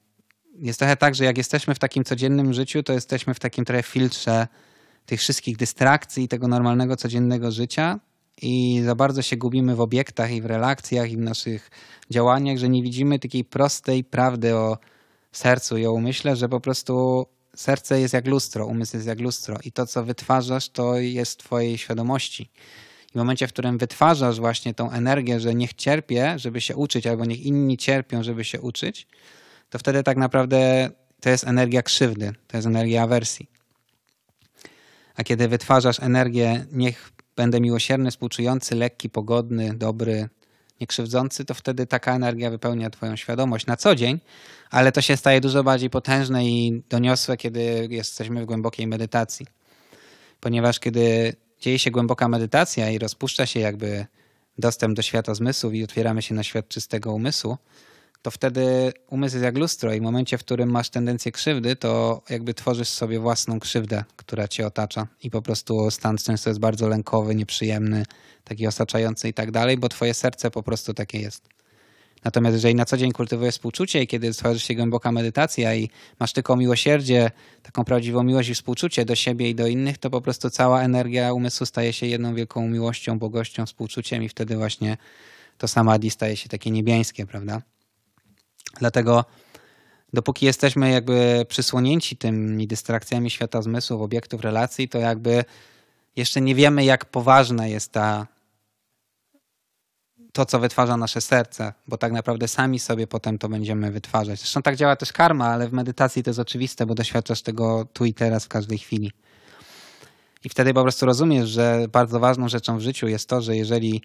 jest trochę tak, że jak jesteśmy w takim codziennym życiu, to jesteśmy w takim trochę filtrze tych wszystkich dystrakcji i tego normalnego, codziennego życia i za bardzo się gubimy w obiektach i w relacjach i w naszych działaniach, że nie widzimy takiej prostej prawdy o sercu i o umyśle, że po prostu serce jest jak lustro, umysł jest jak lustro i to, co wytwarzasz, to jest twojej świadomości w momencie, w którym wytwarzasz właśnie tą energię, że niech cierpię, żeby się uczyć, albo niech inni cierpią, żeby się uczyć, to wtedy tak naprawdę to jest energia krzywdy, to jest energia awersji. A kiedy wytwarzasz energię, niech będę miłosierny, współczujący, lekki, pogodny, dobry, niekrzywdzący, to wtedy taka energia wypełnia Twoją świadomość na co dzień, ale to się staje dużo bardziej potężne i doniosłe, kiedy jesteśmy w głębokiej medytacji. Ponieważ kiedy dzieje się głęboka medytacja i rozpuszcza się jakby dostęp do świata zmysłów i otwieramy się na świat czystego umysłu, to wtedy umysł jest jak lustro i w momencie, w którym masz tendencję krzywdy, to jakby tworzysz sobie własną krzywdę, która cię otacza i po prostu stan często jest bardzo lękowy, nieprzyjemny, taki osaczający i tak dalej, bo twoje serce po prostu takie jest. Natomiast jeżeli na co dzień kultywujesz współczucie i kiedy tworzy się głęboka medytacja i masz tylko miłosierdzie, taką prawdziwą miłość i współczucie do siebie i do innych, to po prostu cała energia umysłu staje się jedną wielką miłością, bogością, współczuciem i wtedy właśnie to samadhi staje się takie niebiańskie, prawda? Dlatego dopóki jesteśmy jakby przysłonięci tymi dystrakcjami świata zmysłów, obiektów, relacji, to jakby jeszcze nie wiemy, jak poważna jest ta to, co wytwarza nasze serce, bo tak naprawdę sami sobie potem to będziemy wytwarzać. Zresztą tak działa też karma, ale w medytacji to jest oczywiste, bo doświadczasz tego tu i teraz w każdej chwili. I wtedy po prostu rozumiesz, że bardzo ważną rzeczą w życiu jest to, że jeżeli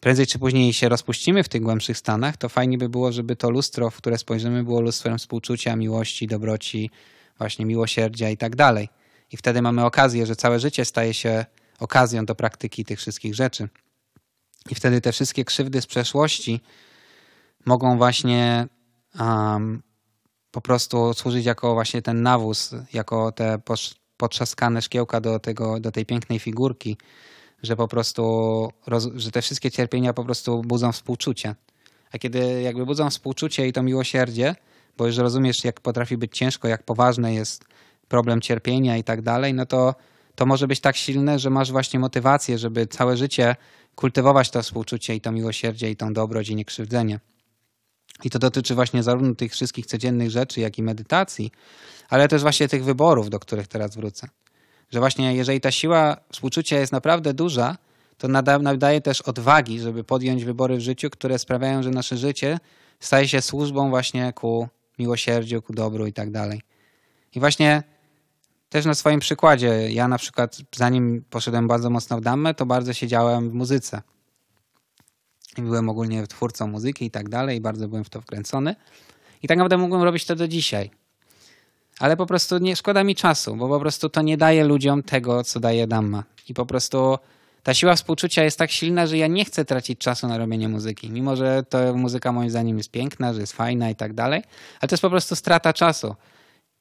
prędzej czy później się rozpuścimy w tych głębszych stanach, to fajnie by było, żeby to lustro, w które spojrzymy, było lustrem współczucia, miłości, dobroci, właśnie miłosierdzia i tak dalej. I wtedy mamy okazję, że całe życie staje się okazją do praktyki tych wszystkich rzeczy. I wtedy te wszystkie krzywdy z przeszłości mogą właśnie um, po prostu służyć jako właśnie ten nawóz, jako te potrzaskane szkiełka do, tego, do tej pięknej figurki, że po prostu, że te wszystkie cierpienia po prostu budzą współczucie. A kiedy jakby budzą współczucie i to miłosierdzie, bo już rozumiesz, jak potrafi być ciężko, jak poważny jest problem cierpienia i tak dalej, no to to może być tak silne, że masz właśnie motywację, żeby całe życie kultywować to współczucie i to miłosierdzie i tą dobroć i niekrzywdzenie. I to dotyczy właśnie zarówno tych wszystkich codziennych rzeczy, jak i medytacji, ale też właśnie tych wyborów, do których teraz wrócę. Że właśnie jeżeli ta siła współczucia jest naprawdę duża, to nadaje też odwagi, żeby podjąć wybory w życiu, które sprawiają, że nasze życie staje się służbą właśnie ku miłosierdziu, ku dobru i tak dalej. I właśnie też na swoim przykładzie. Ja na przykład, zanim poszedłem bardzo mocno w damę, to bardzo siedziałem w muzyce. Byłem ogólnie twórcą muzyki i tak dalej, bardzo byłem w to wkręcony. I tak naprawdę mógłbym robić to do dzisiaj. Ale po prostu nie szkoda mi czasu, bo po prostu to nie daje ludziom tego, co daje damma. I po prostu ta siła współczucia jest tak silna, że ja nie chcę tracić czasu na robienie muzyki. Mimo, że to muzyka moim zdaniem jest piękna, że jest fajna i tak dalej, ale to jest po prostu strata czasu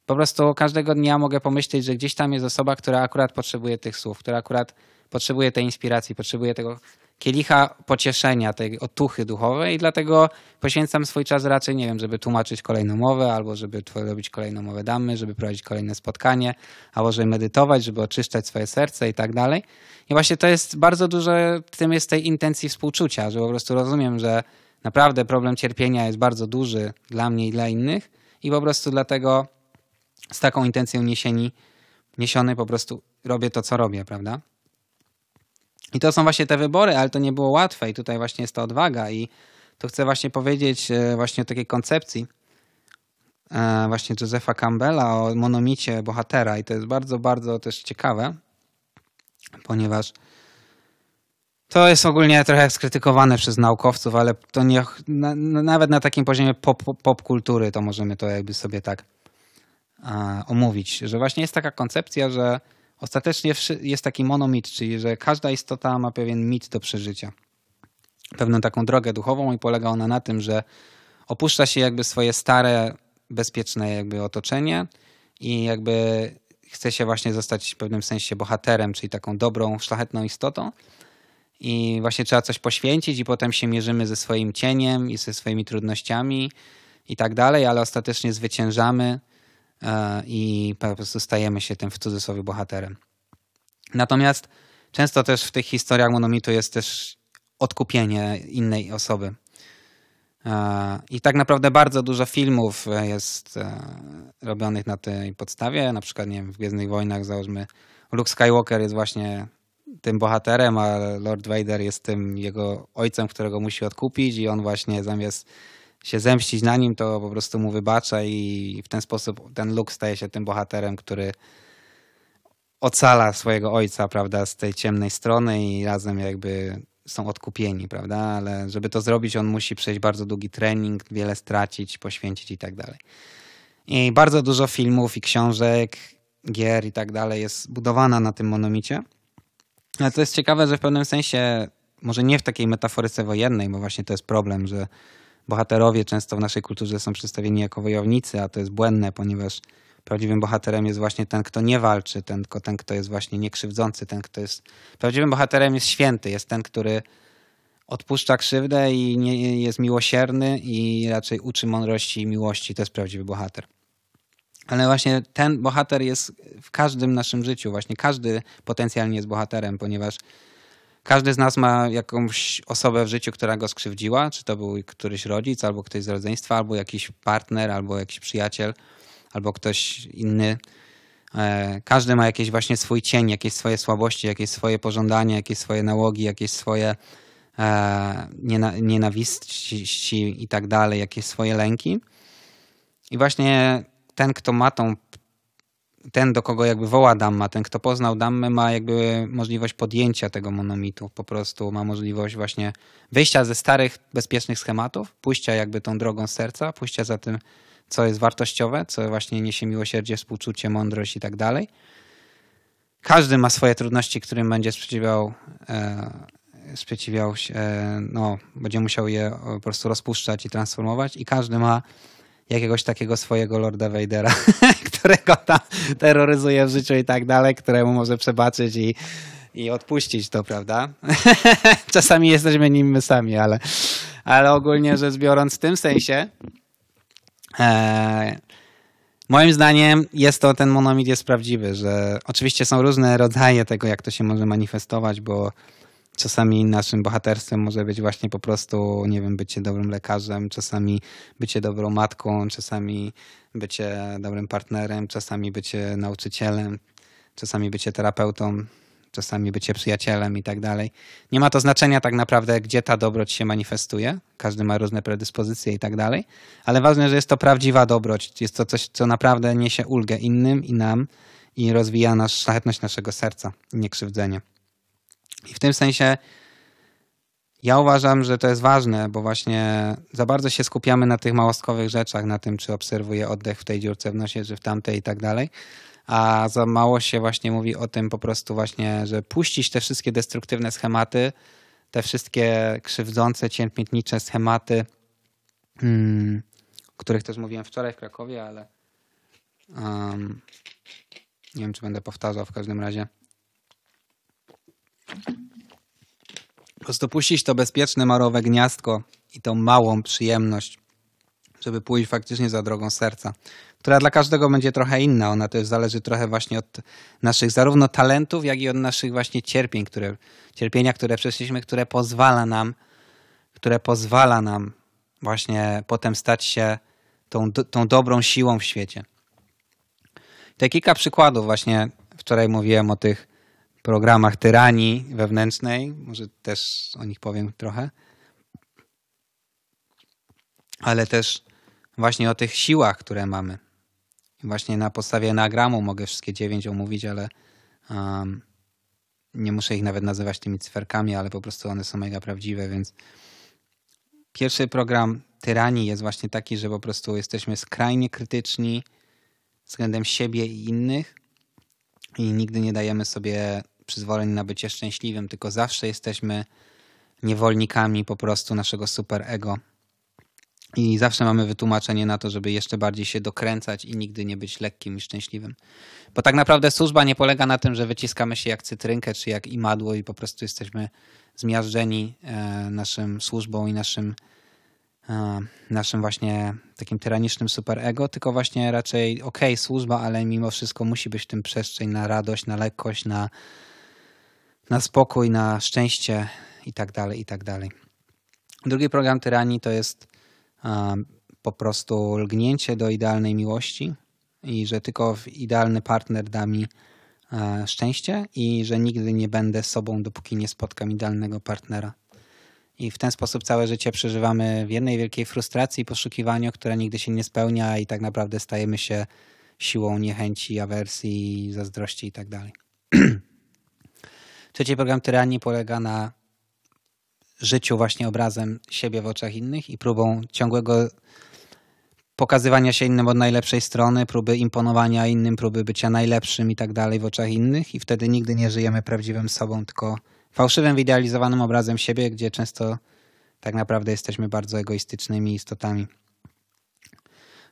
po prostu każdego dnia mogę pomyśleć, że gdzieś tam jest osoba, która akurat potrzebuje tych słów, która akurat potrzebuje tej inspiracji, potrzebuje tego kielicha pocieszenia, tej otuchy duchowej i dlatego poświęcam swój czas raczej, nie wiem, żeby tłumaczyć kolejną mowę, albo żeby robić kolejną mowę damy, żeby prowadzić kolejne spotkanie, albo żeby medytować, żeby oczyszczać swoje serce i tak dalej. I właśnie to jest bardzo duże, w tym jest tej intencji współczucia, że po prostu rozumiem, że naprawdę problem cierpienia jest bardzo duży dla mnie i dla innych i po prostu dlatego z taką intencją niesieni, niesiony po prostu robię to, co robię, prawda? I to są właśnie te wybory, ale to nie było łatwe i tutaj właśnie jest ta odwaga i tu chcę właśnie powiedzieć e, właśnie o takiej koncepcji e, właśnie Josefa Campbella o monomicie bohatera i to jest bardzo, bardzo też ciekawe, ponieważ to jest ogólnie trochę skrytykowane przez naukowców, ale to nie, na, nawet na takim poziomie pop, pop, kultury to możemy to jakby sobie tak omówić, że właśnie jest taka koncepcja, że ostatecznie jest taki monomit, czyli że każda istota ma pewien mit do przeżycia. Pewną taką drogę duchową i polega ona na tym, że opuszcza się jakby swoje stare, bezpieczne jakby otoczenie i jakby chce się właśnie zostać w pewnym sensie bohaterem, czyli taką dobrą, szlachetną istotą. I właśnie trzeba coś poświęcić i potem się mierzymy ze swoim cieniem i ze swoimi trudnościami i tak dalej, ale ostatecznie zwyciężamy E, i po prostu stajemy się tym w cudzysłowie bohaterem. Natomiast często też w tych historiach monomitu jest też odkupienie innej osoby. E, I tak naprawdę bardzo dużo filmów e, jest robionych na tej podstawie. Na przykład nie wiem, w Gwiezdnych Wojnach załóżmy Luke Skywalker jest właśnie tym bohaterem, a Lord Vader jest tym jego ojcem, którego musi odkupić i on właśnie zamiast się zemścić na nim, to po prostu mu wybacza i w ten sposób ten Luke staje się tym bohaterem, który ocala swojego ojca, prawda, z tej ciemnej strony i razem jakby są odkupieni, prawda, ale żeby to zrobić, on musi przejść bardzo długi trening, wiele stracić, poświęcić i tak dalej. I bardzo dużo filmów i książek, gier i tak dalej jest budowana na tym monomicie. Ale to jest ciekawe, że w pewnym sensie, może nie w takiej metaforyce wojennej, bo właśnie to jest problem, że bohaterowie często w naszej kulturze są przedstawieni jako wojownicy, a to jest błędne, ponieważ prawdziwym bohaterem jest właśnie ten, kto nie walczy, ten, tylko ten, kto jest właśnie niekrzywdzący, ten, kto jest. Prawdziwym bohaterem jest święty, jest ten, który odpuszcza krzywdę i nie, jest miłosierny i raczej uczy mądrości i miłości. To jest prawdziwy bohater. Ale właśnie ten bohater jest w każdym naszym życiu, właśnie każdy potencjalnie jest bohaterem, ponieważ każdy z nas ma jakąś osobę w życiu, która go skrzywdziła, czy to był któryś rodzic, albo ktoś z rodzeństwa, albo jakiś partner, albo jakiś przyjaciel, albo ktoś inny. E, każdy ma jakiś właśnie swój cień, jakieś swoje słabości, jakieś swoje pożądania, jakieś swoje nałogi, jakieś swoje e, nienawiści i tak dalej, jakieś swoje lęki. I właśnie ten, kto ma tą ten, do kogo jakby woła Damma, ten, kto poznał Dammę, ma jakby możliwość podjęcia tego monomitu. Po prostu ma możliwość właśnie wyjścia ze starych, bezpiecznych schematów, pójścia jakby tą drogą serca, pójścia za tym, co jest wartościowe, co właśnie niesie miłosierdzie, współczucie, mądrość i tak dalej. Każdy ma swoje trudności, którym będzie sprzeciwiał, e, sprzeciwiał się, e, no, będzie musiał je po prostu rozpuszczać i transformować i każdy ma jakiegoś takiego swojego Lorda Vadera, którego tam terroryzuje w życiu i tak dalej, któremu może przebaczyć i, i odpuścić to, prawda? Czasami jesteśmy nim my sami, ale, ale ogólnie rzecz biorąc w tym sensie e, moim zdaniem jest to, ten monomit jest prawdziwy, że oczywiście są różne rodzaje tego, jak to się może manifestować, bo Czasami naszym bohaterstwem może być właśnie po prostu, nie wiem, bycie dobrym lekarzem, czasami bycie dobrą matką, czasami bycie dobrym partnerem, czasami bycie nauczycielem, czasami bycie terapeutą, czasami bycie przyjacielem i tak dalej. Nie ma to znaczenia tak naprawdę, gdzie ta dobroć się manifestuje. Każdy ma różne predyspozycje i tak dalej, ale ważne, że jest to prawdziwa dobroć. Jest to coś, co naprawdę niesie ulgę innym i nam i rozwija nasz, szlachetność naszego serca i niekrzywdzenie. I w tym sensie ja uważam, że to jest ważne, bo właśnie za bardzo się skupiamy na tych małostkowych rzeczach, na tym, czy obserwuję oddech w tej dziurce w nosie, czy w tamtej i tak dalej. A za mało się właśnie mówi o tym po prostu właśnie, że puścić te wszystkie destruktywne schematy, te wszystkie krzywdzące, cierpiętnicze schematy, hmm, o których też mówiłem wczoraj w Krakowie, ale um, nie wiem, czy będę powtarzał w każdym razie. Po prostu puścić to bezpieczne marowe gniazdko i tą małą przyjemność, żeby pójść faktycznie za drogą serca, która dla każdego będzie trochę inna. Ona też zależy trochę właśnie od naszych zarówno talentów, jak i od naszych właśnie cierpień, które, cierpienia, które przeszliśmy, które pozwala nam, które pozwala nam właśnie potem stać się tą, tą dobrą siłą w świecie. Te kilka przykładów właśnie wczoraj mówiłem o tych programach tyranii wewnętrznej. Może też o nich powiem trochę. Ale też właśnie o tych siłach, które mamy. Właśnie na podstawie nagramu mogę wszystkie dziewięć omówić, ale um, nie muszę ich nawet nazywać tymi cyferkami, ale po prostu one są mega prawdziwe, więc pierwszy program tyranii jest właśnie taki, że po prostu jesteśmy skrajnie krytyczni względem siebie i innych i nigdy nie dajemy sobie przyzwoleń na bycie szczęśliwym, tylko zawsze jesteśmy niewolnikami po prostu naszego superego. I zawsze mamy wytłumaczenie na to, żeby jeszcze bardziej się dokręcać i nigdy nie być lekkim i szczęśliwym. Bo tak naprawdę służba nie polega na tym, że wyciskamy się jak cytrynkę czy jak imadło i po prostu jesteśmy zmiażdżeni e, naszym służbą i naszym, e, naszym właśnie takim tyranicznym superego, tylko właśnie raczej okej, okay, służba, ale mimo wszystko musi być w tym przestrzeń na radość, na lekkość, na na spokój, na szczęście i tak dalej, i tak dalej. Drugi program tyranii to jest po prostu lgnięcie do idealnej miłości i że tylko idealny partner da mi szczęście i że nigdy nie będę sobą, dopóki nie spotkam idealnego partnera. I w ten sposób całe życie przeżywamy w jednej wielkiej frustracji, poszukiwaniu, które nigdy się nie spełnia i tak naprawdę stajemy się siłą niechęci, awersji, zazdrości i tak dalej. Trzeci program tyranii polega na życiu właśnie obrazem siebie w oczach innych i próbą ciągłego pokazywania się innym od najlepszej strony, próby imponowania innym, próby bycia najlepszym i tak dalej w oczach innych i wtedy nigdy nie żyjemy prawdziwym sobą, tylko fałszywym, idealizowanym obrazem siebie, gdzie często tak naprawdę jesteśmy bardzo egoistycznymi istotami.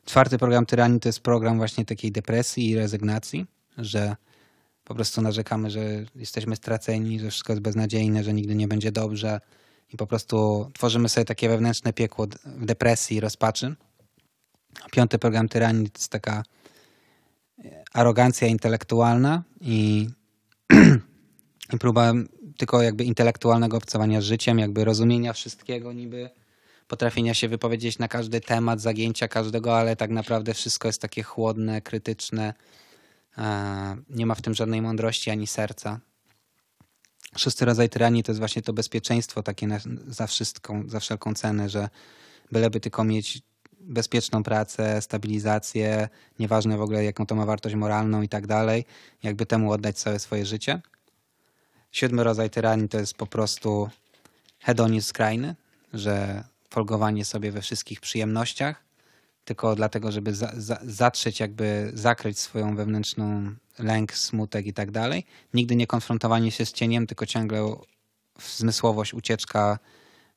Czwarty program tyranii to jest program właśnie takiej depresji i rezygnacji, że po prostu narzekamy, że jesteśmy straceni, że wszystko jest beznadziejne, że nigdy nie będzie dobrze i po prostu tworzymy sobie takie wewnętrzne piekło depresji i rozpaczy. Piąty program tyranii to jest taka e, arogancja intelektualna i, i próba tylko jakby intelektualnego obcowania z życiem, jakby rozumienia wszystkiego niby, potrafienia się wypowiedzieć na każdy temat, zagięcia każdego, ale tak naprawdę wszystko jest takie chłodne, krytyczne, E, nie ma w tym żadnej mądrości ani serca. Szósty rodzaj tyranii to jest właśnie to bezpieczeństwo takie na, za, wszystką, za wszelką cenę, że byleby tylko mieć bezpieczną pracę, stabilizację, nieważne w ogóle jaką to ma wartość moralną i tak dalej, jakby temu oddać całe swoje życie. Siódmy rodzaj tyranii to jest po prostu hedonizm skrajny, że folgowanie sobie we wszystkich przyjemnościach, tylko dlatego, żeby za, za, zatrzeć, jakby zakryć swoją wewnętrzną lęk, smutek i tak dalej. Nigdy nie konfrontowanie się z cieniem, tylko ciągle zmysłowość, ucieczka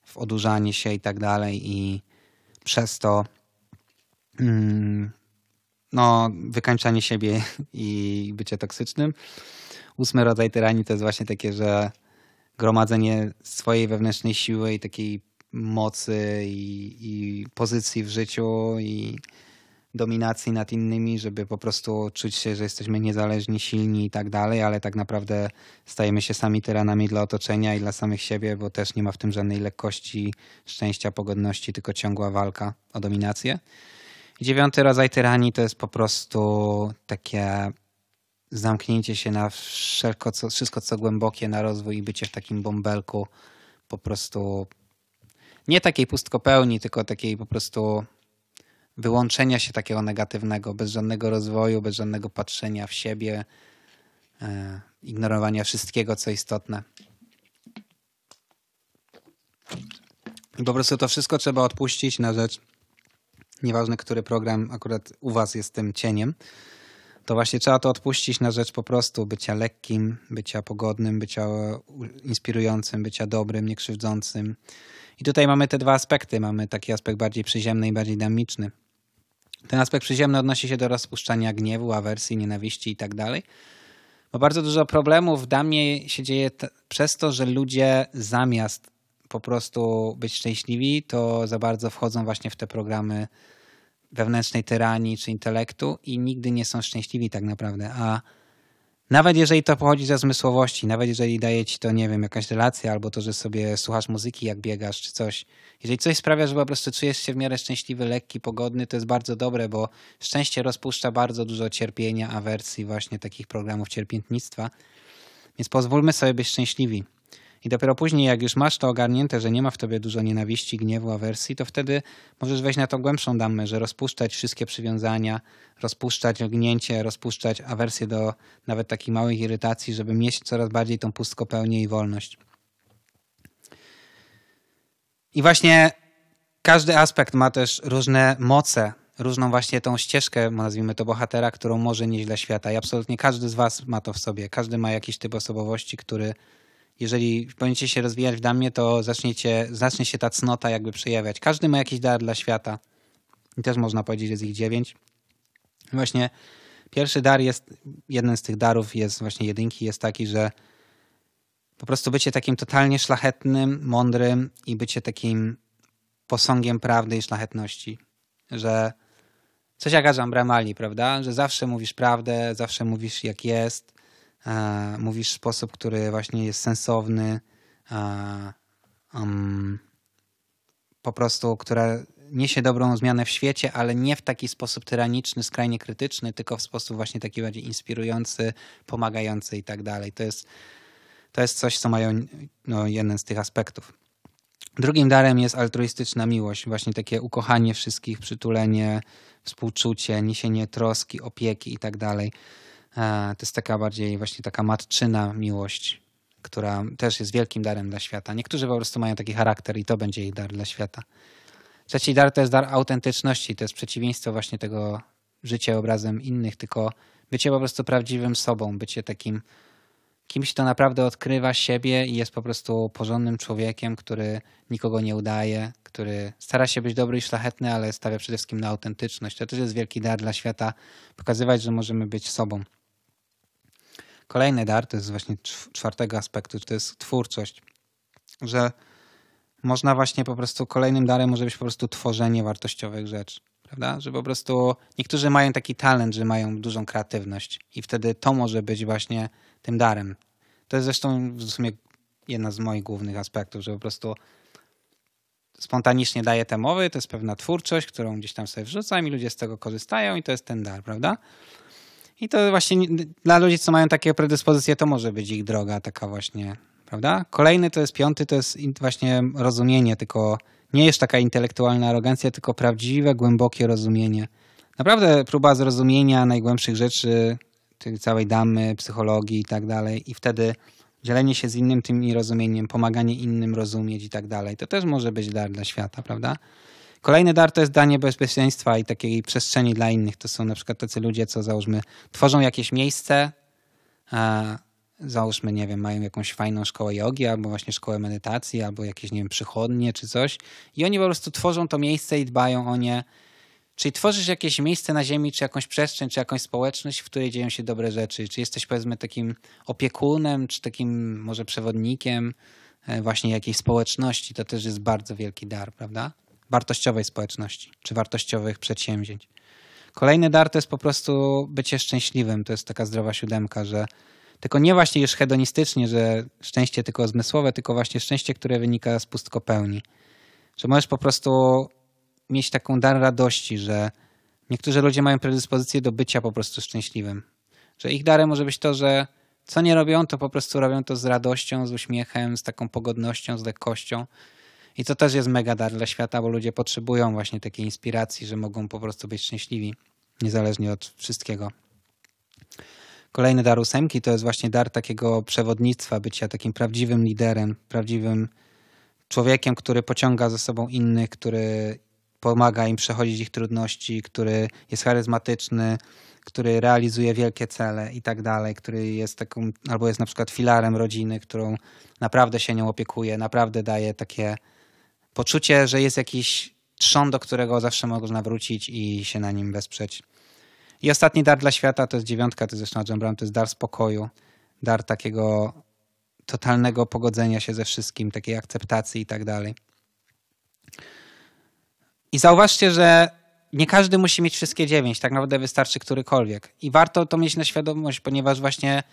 w odurzanie się i tak dalej i przez to mm, no, wykańczanie siebie i bycie toksycznym. Ósmy rodzaj tyranii to jest właśnie takie, że gromadzenie swojej wewnętrznej siły i takiej mocy i, i pozycji w życiu i dominacji nad innymi, żeby po prostu czuć się, że jesteśmy niezależni, silni i tak dalej, ale tak naprawdę stajemy się sami tyranami dla otoczenia i dla samych siebie, bo też nie ma w tym żadnej lekkości, szczęścia, pogodności, tylko ciągła walka o dominację. I dziewiąty rodzaj tyranii to jest po prostu takie zamknięcie się na wszelko, co, wszystko, co głębokie, na rozwój i bycie w takim bąbelku po prostu nie takiej pustkopełni, tylko takiej po prostu wyłączenia się takiego negatywnego, bez żadnego rozwoju, bez żadnego patrzenia w siebie, e, ignorowania wszystkiego, co istotne. I po prostu to wszystko trzeba odpuścić na rzecz, nieważne który program akurat u Was jest tym cieniem, to właśnie trzeba to odpuścić na rzecz po prostu bycia lekkim, bycia pogodnym, bycia inspirującym, bycia dobrym, niekrzywdzącym. krzywdzącym i tutaj mamy te dwa aspekty. Mamy taki aspekt bardziej przyziemny i bardziej dynamiczny. Ten aspekt przyziemny odnosi się do rozpuszczania gniewu, awersji, nienawiści i tak dalej. Bo bardzo dużo problemów w damie się dzieje przez to, że ludzie zamiast po prostu być szczęśliwi, to za bardzo wchodzą właśnie w te programy wewnętrznej tyranii czy intelektu i nigdy nie są szczęśliwi tak naprawdę. A nawet jeżeli to pochodzi ze zmysłowości, nawet jeżeli daje ci to, nie wiem, jakaś relacja, albo to, że sobie słuchasz muzyki, jak biegasz, czy coś. Jeżeli coś sprawia, że po prostu czujesz się w miarę szczęśliwy, lekki, pogodny, to jest bardzo dobre, bo szczęście rozpuszcza bardzo dużo cierpienia, awersji, właśnie takich programów cierpiętnictwa. Więc pozwólmy sobie być szczęśliwi. I dopiero później, jak już masz to ogarnięte, że nie ma w tobie dużo nienawiści, gniewu, awersji, to wtedy możesz wejść na tą głębszą damę, że rozpuszczać wszystkie przywiązania, rozpuszczać ognięcie, rozpuszczać awersję do nawet takich małych irytacji, żeby mieć coraz bardziej tą pustko pełnię i wolność. I właśnie każdy aspekt ma też różne moce, różną właśnie tą ścieżkę, nazwijmy to bohatera, którą może nieźle świata. I absolutnie każdy z was ma to w sobie. Każdy ma jakiś typ osobowości, który jeżeli będziecie się rozwijać w damie, to zaczniecie, zacznie się ta cnota jakby przejawiać. Każdy ma jakiś dar dla świata. I też można powiedzieć, że jest ich dziewięć. Właśnie pierwszy dar jest, jeden z tych darów jest właśnie jedynki, jest taki, że po prostu bycie takim totalnie szlachetnym, mądrym i bycie takim posągiem prawdy i szlachetności. Że coś jak Ajam Bramali, prawda? Że zawsze mówisz prawdę, zawsze mówisz jak jest, E, mówisz w sposób, który właśnie jest sensowny, e, um, po prostu, która niesie dobrą zmianę w świecie, ale nie w taki sposób tyraniczny, skrajnie krytyczny, tylko w sposób właśnie taki bardziej inspirujący, pomagający i tak dalej. To jest, to jest coś, co mają no, jeden z tych aspektów. Drugim darem jest altruistyczna miłość, właśnie takie ukochanie wszystkich, przytulenie, współczucie, niesienie troski, opieki i tak dalej. E, to jest taka bardziej właśnie taka matczyna miłość, która też jest wielkim darem dla świata. Niektórzy po prostu mają taki charakter i to będzie ich dar dla świata. Trzeci dar to jest dar autentyczności, to jest przeciwieństwo właśnie tego życia obrazem innych, tylko bycie po prostu prawdziwym sobą, bycie takim kimś, kto naprawdę odkrywa siebie i jest po prostu porządnym człowiekiem, który nikogo nie udaje, który stara się być dobry i szlachetny, ale stawia przede wszystkim na autentyczność. To też jest wielki dar dla świata, pokazywać, że możemy być sobą. Kolejny dar to jest właśnie czwartego aspektu, to jest twórczość, że można właśnie po prostu, kolejnym darem może być po prostu tworzenie wartościowych rzeczy, prawda? Że po prostu niektórzy mają taki talent, że mają dużą kreatywność i wtedy to może być właśnie tym darem. To jest zresztą w sumie jedna z moich głównych aspektów, że po prostu spontanicznie daję te mowy, to jest pewna twórczość, którą gdzieś tam sobie wrzucam i ludzie z tego korzystają i to jest ten dar, prawda? I to właśnie dla ludzi, co mają takie predyspozycje, to może być ich droga taka właśnie, prawda? Kolejny to jest piąty, to jest właśnie rozumienie, tylko nie jest taka intelektualna arogancja, tylko prawdziwe, głębokie rozumienie. Naprawdę próba zrozumienia najgłębszych rzeczy, czyli całej damy, psychologii i tak dalej. I wtedy dzielenie się z innym tym rozumieniem, pomaganie innym rozumieć i tak dalej. To też może być dar dla świata, prawda? Kolejny dar to jest danie bezpieczeństwa i takiej przestrzeni dla innych. To są na przykład tacy ludzie, co załóżmy, tworzą jakieś miejsce, załóżmy, nie wiem, mają jakąś fajną szkołę jogi, albo właśnie szkołę medytacji, albo jakieś, nie wiem, przychodnie czy coś. I oni po prostu tworzą to miejsce i dbają o nie. Czyli tworzysz jakieś miejsce na ziemi, czy jakąś przestrzeń, czy jakąś społeczność, w której dzieją się dobre rzeczy. Czy jesteś, powiedzmy, takim opiekunem, czy takim może przewodnikiem e, właśnie jakiejś społeczności, to też jest bardzo wielki dar, prawda? wartościowej społeczności czy wartościowych przedsięwzięć. Kolejny dar to jest po prostu bycie szczęśliwym. To jest taka zdrowa siódemka, że tylko nie właśnie już hedonistycznie, że szczęście tylko zmysłowe, tylko właśnie szczęście, które wynika z pustkopełni. Że możesz po prostu mieć taką dar radości, że niektórzy ludzie mają predyspozycję do bycia po prostu szczęśliwym. Że ich darem może być to, że co nie robią, to po prostu robią to z radością, z uśmiechem, z taką pogodnością, z lekkością. I to też jest mega dar dla świata, bo ludzie potrzebują właśnie takiej inspiracji, że mogą po prostu być szczęśliwi, niezależnie od wszystkiego. Kolejny dar ósemki to jest właśnie dar takiego przewodnictwa, bycia takim prawdziwym liderem, prawdziwym człowiekiem, który pociąga za sobą innych, który pomaga im przechodzić ich trudności, który jest charyzmatyczny, który realizuje wielkie cele i tak dalej, który jest taką, albo jest na przykład filarem rodziny, którą naprawdę się nią opiekuje, naprawdę daje takie poczucie, że jest jakiś trzon, do którego zawsze można wrócić i się na nim wesprzeć. I ostatni dar dla świata to jest dziewiątka, to jest zresztą John Brown, to jest dar spokoju, dar takiego totalnego pogodzenia się ze wszystkim, takiej akceptacji i tak dalej. I zauważcie, że nie każdy musi mieć wszystkie dziewięć, tak naprawdę wystarczy którykolwiek. I warto to mieć na świadomość, ponieważ właśnie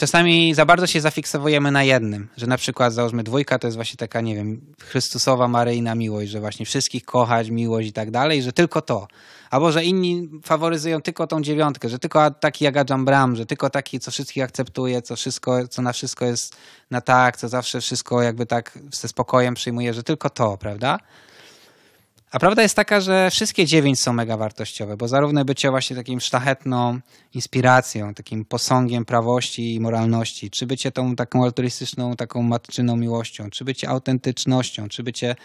czasami za bardzo się zafiksowujemy na jednym, że na przykład załóżmy dwójka to jest właśnie taka, nie wiem, Chrystusowa Maryjna miłość, że właśnie wszystkich kochać, miłość i tak dalej, że tylko to. Albo, że inni faworyzują tylko tą dziewiątkę, że tylko taki jak Bram, że tylko taki, co wszystkich akceptuje, co, wszystko, co na wszystko jest na tak, co zawsze wszystko jakby tak ze spokojem przyjmuje, że tylko to, prawda? A prawda jest taka, że wszystkie dziewięć są mega wartościowe, bo zarówno bycie właśnie takim szlachetną inspiracją, takim posągiem prawości i moralności, czy bycie tą taką altruistyczną, taką matczyną miłością, czy bycie autentycznością, czy bycie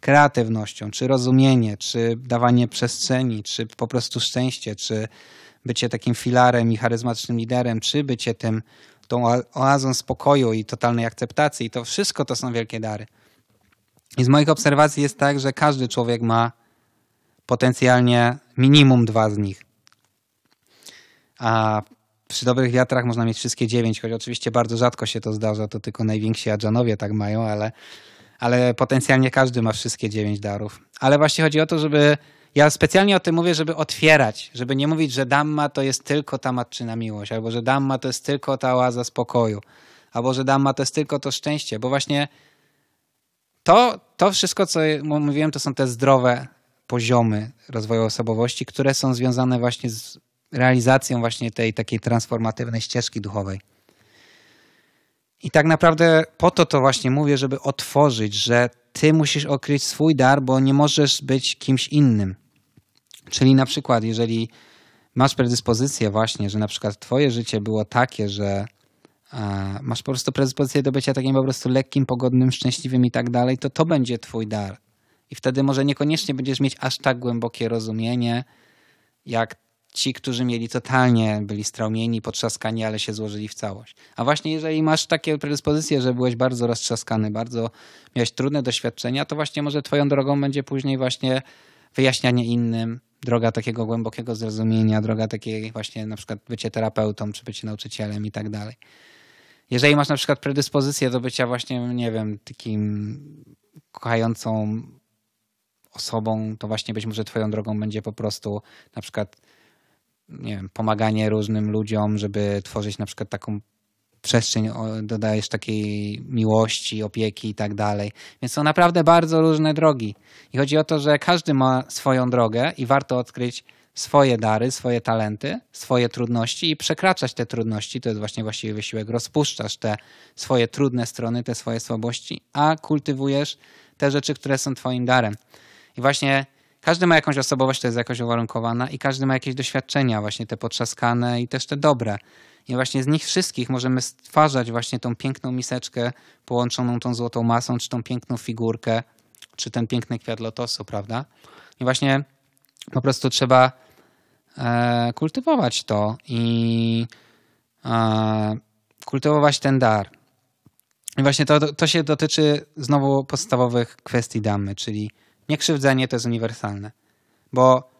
kreatywnością, czy rozumienie, czy dawanie przestrzeni, czy po prostu szczęście, czy bycie takim filarem i charyzmatycznym liderem, czy bycie tym tą oazą spokoju i totalnej akceptacji, to wszystko to są wielkie dary. I z moich obserwacji jest tak, że każdy człowiek ma potencjalnie minimum dwa z nich. A przy dobrych wiatrach można mieć wszystkie dziewięć, choć oczywiście bardzo rzadko się to zdarza, to tylko najwięksi adżanowie tak mają, ale, ale potencjalnie każdy ma wszystkie dziewięć darów. Ale właśnie chodzi o to, żeby. Ja specjalnie o tym mówię, żeby otwierać, żeby nie mówić, że damma to jest tylko ta matczyna miłość, albo że damma to jest tylko ta łaza spokoju, albo że damma to jest tylko to szczęście, bo właśnie to, to wszystko, co mówiłem, to są te zdrowe poziomy rozwoju osobowości, które są związane właśnie z realizacją właśnie tej takiej transformatywnej ścieżki duchowej. I tak naprawdę po to to właśnie mówię, żeby otworzyć, że ty musisz okryć swój dar, bo nie możesz być kimś innym. Czyli na przykład, jeżeli masz predyspozycję właśnie, że na przykład twoje życie było takie, że masz po prostu predyspozycję do bycia takim po prostu lekkim, pogodnym, szczęśliwym i tak dalej, to to będzie twój dar. I wtedy może niekoniecznie będziesz mieć aż tak głębokie rozumienie, jak ci, którzy mieli totalnie, byli straumieni, potrzaskani, ale się złożyli w całość. A właśnie jeżeli masz takie predyspozycje, że byłeś bardzo roztrzaskany, bardzo miałeś trudne doświadczenia, to właśnie może twoją drogą będzie później właśnie wyjaśnianie innym, droga takiego głębokiego zrozumienia, droga takiej właśnie na przykład bycie terapeutą, czy bycie nauczycielem i tak dalej jeżeli masz na przykład predyspozycję do bycia właśnie, nie wiem, takim kochającą osobą, to właśnie być może twoją drogą będzie po prostu na przykład nie wiem, pomaganie różnym ludziom, żeby tworzyć na przykład taką przestrzeń, dodajesz takiej miłości, opieki i tak dalej. Więc są naprawdę bardzo różne drogi. I chodzi o to, że każdy ma swoją drogę i warto odkryć swoje dary, swoje talenty, swoje trudności i przekraczać te trudności. To jest właśnie właściwy wysiłek. Rozpuszczasz te swoje trudne strony, te swoje słabości, a kultywujesz te rzeczy, które są Twoim darem. I właśnie każdy ma jakąś osobowość, to jest jakoś uwarunkowana, i każdy ma jakieś doświadczenia, właśnie te potrzaskane i też te dobre. I właśnie z nich wszystkich możemy stwarzać właśnie tą piękną miseczkę połączoną tą złotą masą, czy tą piękną figurkę, czy ten piękny kwiat lotosu, prawda? I właśnie po prostu trzeba e, kultywować to i e, kultywować ten dar. I właśnie to, to się dotyczy znowu podstawowych kwestii damy, czyli niekrzywdzenie to jest uniwersalne. Bo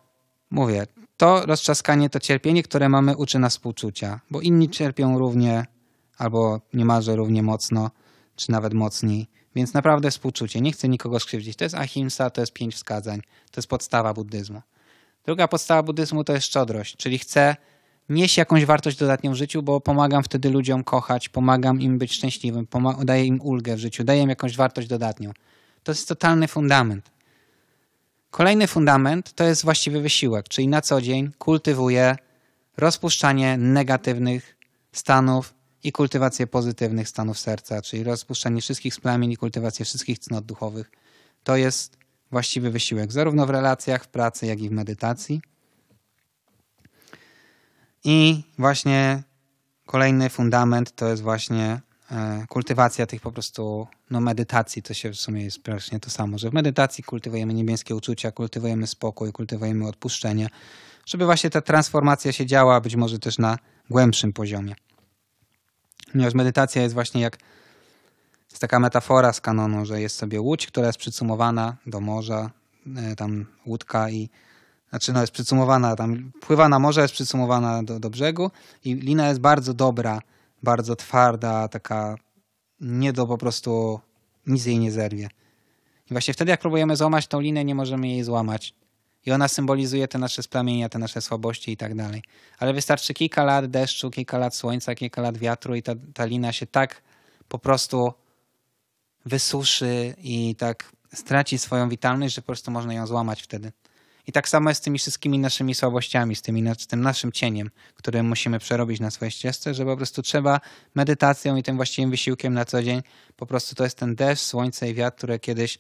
mówię, to rozczaskanie to cierpienie, które mamy uczy nas współczucia, bo inni cierpią równie albo niemalże równie mocno, czy nawet mocniej. Więc naprawdę współczucie. Nie chcę nikogo skrzywdzić. To jest ahimsa, to jest pięć wskazań. To jest podstawa buddyzmu. Druga podstawa buddyzmu to jest szczodrość, czyli chcę nieść jakąś wartość dodatnią w życiu, bo pomagam wtedy ludziom kochać, pomagam im być szczęśliwym, daję im ulgę w życiu, daję im jakąś wartość dodatnią. To jest totalny fundament. Kolejny fundament to jest właściwy wysiłek, czyli na co dzień kultywuję rozpuszczanie negatywnych stanów i kultywację pozytywnych stanów serca, czyli rozpuszczanie wszystkich splamień i kultywację wszystkich cnot duchowych. To jest właściwy wysiłek, zarówno w relacjach, w pracy, jak i w medytacji. I właśnie kolejny fundament to jest właśnie e, kultywacja tych po prostu no medytacji, to się w sumie jest praktycznie to samo, że w medytacji kultywujemy niebieskie uczucia, kultywujemy spokój, kultywujemy odpuszczenie, żeby właśnie ta transformacja się działa, być może też na głębszym poziomie. Ponieważ medytacja jest właśnie jak jest taka metafora z kanonu, że jest sobie łódź, która jest przycumowana do morza, e, tam łódka i znaczy no jest przycumowana, tam pływa na morze, jest przycumowana do, do brzegu i lina jest bardzo dobra, bardzo twarda, taka nie do po prostu, nic jej nie zerwie. I właśnie wtedy, jak próbujemy złamać tą linę, nie możemy jej złamać. I ona symbolizuje te nasze splamienia, te nasze słabości i tak dalej. Ale wystarczy kilka lat deszczu, kilka lat słońca, kilka lat wiatru i ta, ta lina się tak po prostu wysuszy i tak straci swoją witalność, że po prostu można ją złamać wtedy. I tak samo jest z tymi wszystkimi naszymi słabościami, z, tymi, z tym naszym cieniem, który musimy przerobić na swojej ścieżce, że po prostu trzeba medytacją i tym właściwym wysiłkiem na co dzień, po prostu to jest ten deszcz, słońce i wiatr, które kiedyś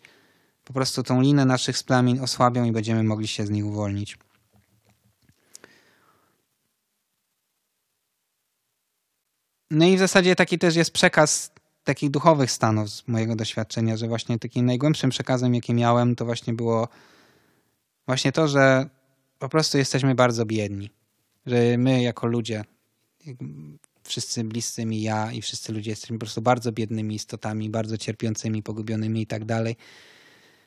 po prostu tą linę naszych splamin osłabią i będziemy mogli się z nich uwolnić. No i w zasadzie taki też jest przekaz takich duchowych stanów z mojego doświadczenia, że właśnie takim najgłębszym przekazem, jaki miałem, to właśnie było właśnie to, że po prostu jesteśmy bardzo biedni. Że my jako ludzie, wszyscy bliscy mi ja i wszyscy ludzie jesteśmy po prostu bardzo biednymi istotami, bardzo cierpiącymi, pogubionymi i tak dalej.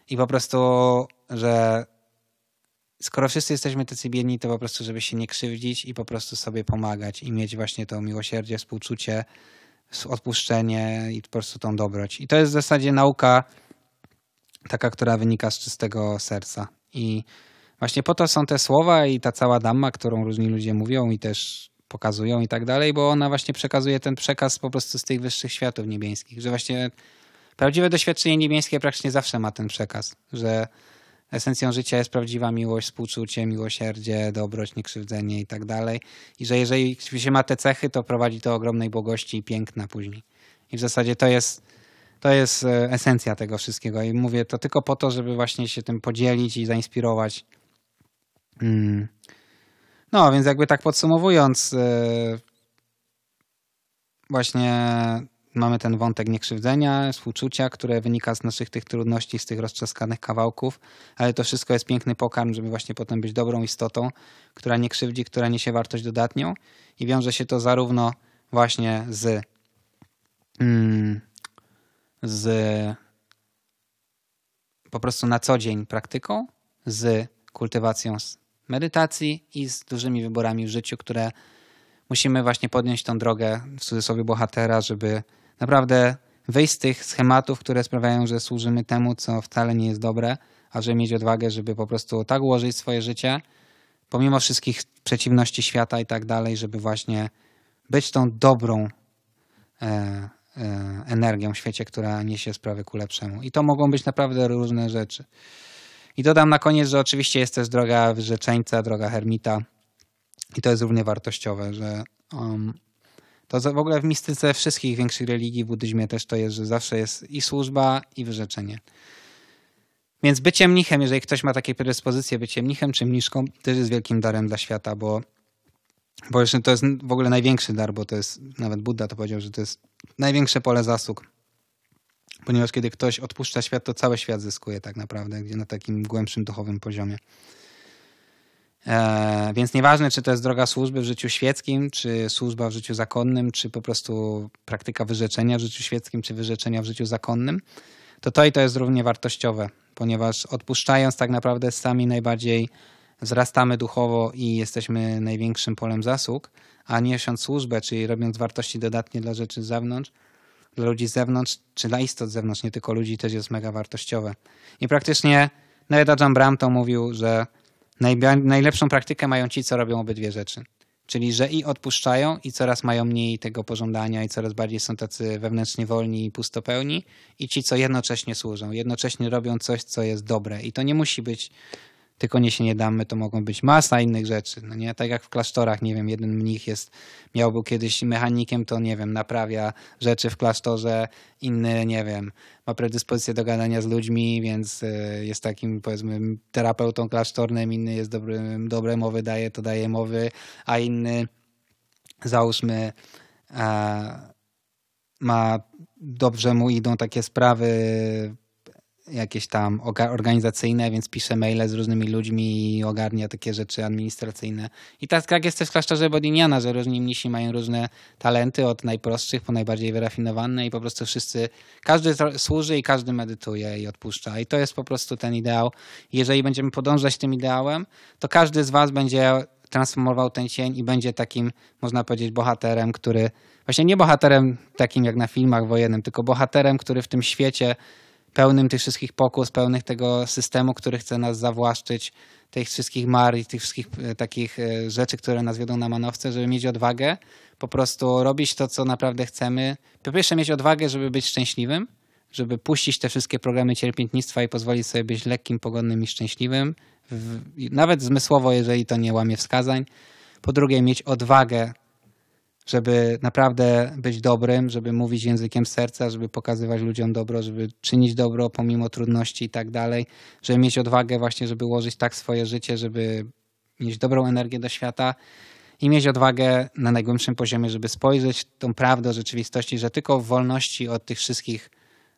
I po prostu, że skoro wszyscy jesteśmy tacy biedni, to po prostu, żeby się nie krzywdzić i po prostu sobie pomagać i mieć właśnie to miłosierdzie, współczucie, odpuszczenie i po prostu tą dobroć. I to jest w zasadzie nauka taka, która wynika z czystego serca. I właśnie po to są te słowa i ta cała damma, którą różni ludzie mówią i też pokazują i tak dalej, bo ona właśnie przekazuje ten przekaz po prostu z tych wyższych światów niebieskich, że właśnie prawdziwe doświadczenie niebieskie praktycznie zawsze ma ten przekaz, że esencją życia jest prawdziwa miłość, współczucie, miłosierdzie, dobroć, niekrzywdzenie i tak dalej. I że jeżeli się ma te cechy, to prowadzi to ogromnej błogości i piękna później. I w zasadzie to jest, to jest e, esencja tego wszystkiego. I mówię to tylko po to, żeby właśnie się tym podzielić i zainspirować. Mm. No, więc jakby tak podsumowując, e, właśnie mamy ten wątek niekrzywdzenia, współczucia, które wynika z naszych tych trudności, z tych roztrzaskanych kawałków, ale to wszystko jest piękny pokarm, żeby właśnie potem być dobrą istotą, która nie krzywdzi, która niesie wartość dodatnią i wiąże się to zarówno właśnie z, mm, z po prostu na co dzień praktyką, z kultywacją z medytacji i z dużymi wyborami w życiu, które musimy właśnie podjąć tą drogę w cudzysłowie bohatera, żeby naprawdę wyjść z tych schematów, które sprawiają, że służymy temu, co wcale nie jest dobre, a żeby mieć odwagę, żeby po prostu tak ułożyć swoje życie, pomimo wszystkich przeciwności świata i tak dalej, żeby właśnie być tą dobrą e, e, energią w świecie, która niesie sprawy ku lepszemu. I to mogą być naprawdę różne rzeczy. I dodam na koniec, że oczywiście jest też droga wyrzeczeńca, droga hermita. I to jest równie wartościowe, że um, to w ogóle w mistyce wszystkich większych religii, w buddyzmie też to jest, że zawsze jest i służba, i wyrzeczenie. Więc bycie mnichem, jeżeli ktoś ma takie predyspozycje, bycie mnichem czy mniszką, też jest wielkim darem dla świata, bo, bo to jest w ogóle największy dar, bo to jest, nawet Buddha to powiedział, że to jest największe pole zasług. Ponieważ kiedy ktoś odpuszcza świat, to cały świat zyskuje tak naprawdę, gdzie na takim głębszym duchowym poziomie. E, więc nieważne, czy to jest droga służby w życiu świeckim, czy służba w życiu zakonnym, czy po prostu praktyka wyrzeczenia w życiu świeckim, czy wyrzeczenia w życiu zakonnym, to to i to jest równie wartościowe, ponieważ odpuszczając tak naprawdę sami najbardziej wzrastamy duchowo i jesteśmy największym polem zasług, a niesiąc służbę, czyli robiąc wartości dodatnie dla rzeczy z zewnątrz, dla ludzi z zewnątrz, czy dla istot z zewnątrz, nie tylko ludzi, też jest mega wartościowe. I praktycznie nawet Adam Bram to mówił, że najlepszą praktykę mają ci, co robią obydwie rzeczy. Czyli, że i odpuszczają, i coraz mają mniej tego pożądania, i coraz bardziej są tacy wewnętrznie wolni i pustopełni, i ci, co jednocześnie służą, jednocześnie robią coś, co jest dobre. I to nie musi być tylko nie się nie damy, to mogą być masa innych rzeczy. No nie? Tak jak w klasztorach, nie wiem, jeden mnich jest, miał był kiedyś mechanikiem, to nie wiem, naprawia rzeczy w klasztorze, inny, nie wiem, ma predyspozycję do gadania z ludźmi, więc e, jest takim, powiedzmy, terapeutą klasztornym, inny jest dobrym, dobre mowy daje, to daje mowy, a inny, załóżmy, e, ma dobrze mu idą takie sprawy jakieś tam organizacyjne, więc piszę maile z różnymi ludźmi i ogarnia takie rzeczy administracyjne. I tak jak jest też w klasztorze Bodiniana, że różni mnisi mają różne talenty, od najprostszych po najbardziej wyrafinowane i po prostu wszyscy, każdy służy i każdy medytuje i odpuszcza. I to jest po prostu ten ideał. Jeżeli będziemy podążać tym ideałem, to każdy z was będzie transformował ten cień i będzie takim, można powiedzieć, bohaterem, który, właśnie nie bohaterem takim jak na filmach wojennym, tylko bohaterem, który w tym świecie pełnym tych wszystkich pokus, pełnych tego systemu, który chce nas zawłaszczyć, tych wszystkich mar i tych wszystkich e, takich e, rzeczy, które nas wiodą na manowce, żeby mieć odwagę po prostu robić to, co naprawdę chcemy. Po pierwsze mieć odwagę, żeby być szczęśliwym, żeby puścić te wszystkie programy cierpiętnictwa i pozwolić sobie być lekkim, pogodnym i szczęśliwym, nawet zmysłowo, jeżeli to nie łamie wskazań. Po drugie mieć odwagę żeby naprawdę być dobrym, żeby mówić językiem serca, żeby pokazywać ludziom dobro, żeby czynić dobro pomimo trudności i tak dalej, żeby mieć odwagę właśnie, żeby ułożyć tak swoje życie, żeby mieć dobrą energię do świata i mieć odwagę na najgłębszym poziomie, żeby spojrzeć tą prawdę rzeczywistości, że tylko w wolności od tych wszystkich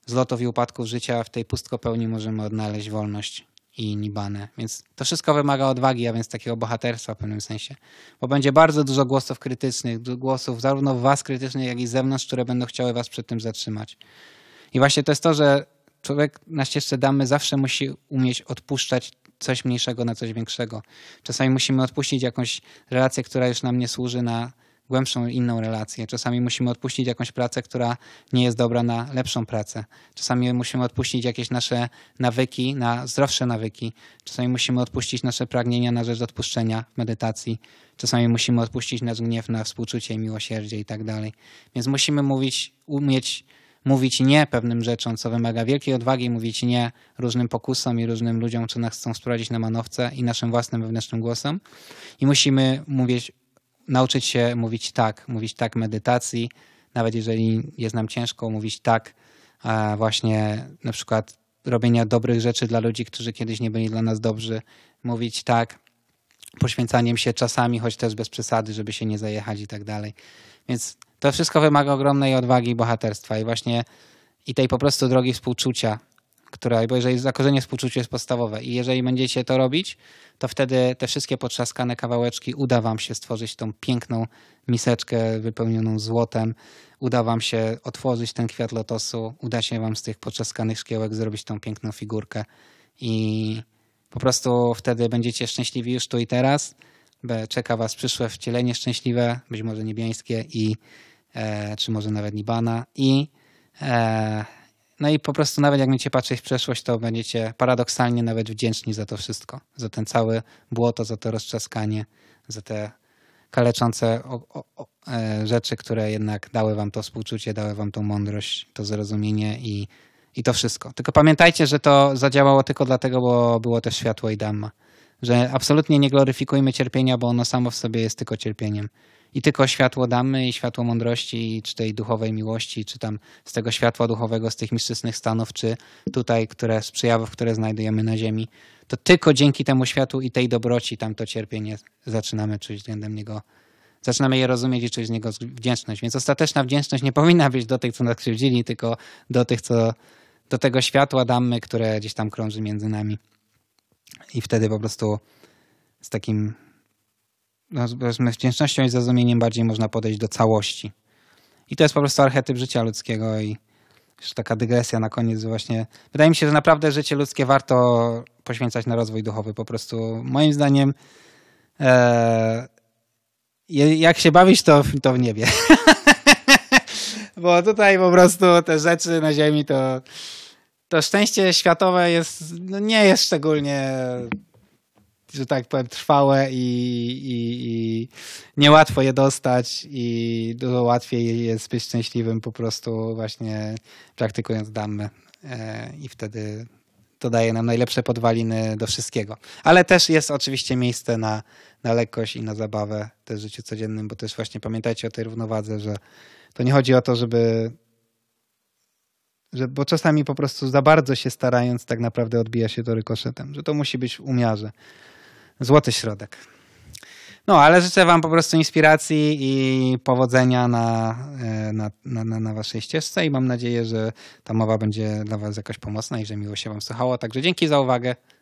zlotów i upadków życia w tej pełni możemy odnaleźć wolność i Nibane. Więc to wszystko wymaga odwagi, a więc takiego bohaterstwa w pewnym sensie. Bo będzie bardzo dużo głosów krytycznych, głosów zarówno w was krytycznych, jak i z zewnątrz, które będą chciały was przed tym zatrzymać. I właśnie to jest to, że człowiek na ścieżce damy zawsze musi umieć odpuszczać coś mniejszego na coś większego. Czasami musimy odpuścić jakąś relację, która już nam nie służy na głębszą, inną relację. Czasami musimy odpuścić jakąś pracę, która nie jest dobra na lepszą pracę. Czasami musimy odpuścić jakieś nasze nawyki na zdrowsze nawyki. Czasami musimy odpuścić nasze pragnienia na rzecz odpuszczenia w medytacji. Czasami musimy odpuścić nasz gniew na współczucie i miłosierdzie i tak dalej. Więc musimy mówić, umieć mówić nie pewnym rzeczom, co wymaga wielkiej odwagi, mówić nie różnym pokusom i różnym ludziom, co nas chcą sprowadzić na manowce i naszym własnym wewnętrznym głosem. I musimy mówić nauczyć się mówić tak, mówić tak medytacji, nawet jeżeli jest nam ciężko, mówić tak właśnie na przykład robienia dobrych rzeczy dla ludzi, którzy kiedyś nie byli dla nas dobrzy, mówić tak, poświęcaniem się czasami, choć też bez przesady, żeby się nie zajechać i tak dalej. Więc to wszystko wymaga ogromnej odwagi i bohaterstwa i właśnie i tej po prostu drogi współczucia która, bo jeżeli zakorzenie współczucia jest podstawowe i jeżeli będziecie to robić, to wtedy te wszystkie potrzaskane kawałeczki uda wam się stworzyć tą piękną miseczkę wypełnioną złotem, uda wam się otworzyć ten kwiat lotosu, uda się wam z tych potrzaskanych szkiełek zrobić tą piękną figurkę i po prostu wtedy będziecie szczęśliwi już tu i teraz, czeka was przyszłe wcielenie szczęśliwe, być może niebiańskie i e, czy może nawet Nibana i e, no i po prostu nawet jak będziecie patrzeć w przeszłość, to będziecie paradoksalnie nawet wdzięczni za to wszystko, za ten cały błoto, za to roztrzaskanie, za te kaleczące o, o, o, e, rzeczy, które jednak dały wam to współczucie, dały wam tą mądrość, to zrozumienie i, i to wszystko. Tylko pamiętajcie, że to zadziałało tylko dlatego, bo było też światło i dama. Że absolutnie nie gloryfikujmy cierpienia, bo ono samo w sobie jest tylko cierpieniem i tylko światło damy i światło mądrości, czy tej duchowej miłości, czy tam z tego światła duchowego, z tych mistycznych stanów, czy tutaj, które z przejawów, które znajdujemy na ziemi, to tylko dzięki temu światu i tej dobroci tam to cierpienie zaczynamy czuć względem niego. Zaczynamy je rozumieć i czuć z niego wdzięczność. Więc ostateczna wdzięczność nie powinna być do tych, co nas krzywdzili, tylko do tych, co do tego światła damy, które gdzieś tam krąży między nami. I wtedy po prostu z takim no, z wdzięcznością i zrozumieniem bardziej można podejść do całości. I to jest po prostu archetyp życia ludzkiego i już taka dygresja na koniec właśnie. Wydaje mi się, że naprawdę życie ludzkie warto poświęcać na rozwój duchowy. Po prostu moim zdaniem e, jak się bawić, to, to w niebie. Bo tutaj po prostu te rzeczy na ziemi to to szczęście światowe jest, no nie jest szczególnie że tak powiem, trwałe i, i, i niełatwo je dostać i dużo łatwiej jest być szczęśliwym po prostu właśnie praktykując damy e, i wtedy to daje nam najlepsze podwaliny do wszystkiego. Ale też jest oczywiście miejsce na, na lekkość i na zabawę też w życiu codziennym, bo też właśnie pamiętajcie o tej równowadze, że to nie chodzi o to, żeby że, bo czasami po prostu za bardzo się starając, tak naprawdę odbija się to rykoszetem, że to musi być w umiarze złoty środek. No, ale życzę Wam po prostu inspiracji i powodzenia e, na, na, na, na, Waszej ścieżce i mam nadzieję, że ta mowa będzie dla Was jakoś pomocna i że miło się Wam słuchało. Także dzięki za uwagę.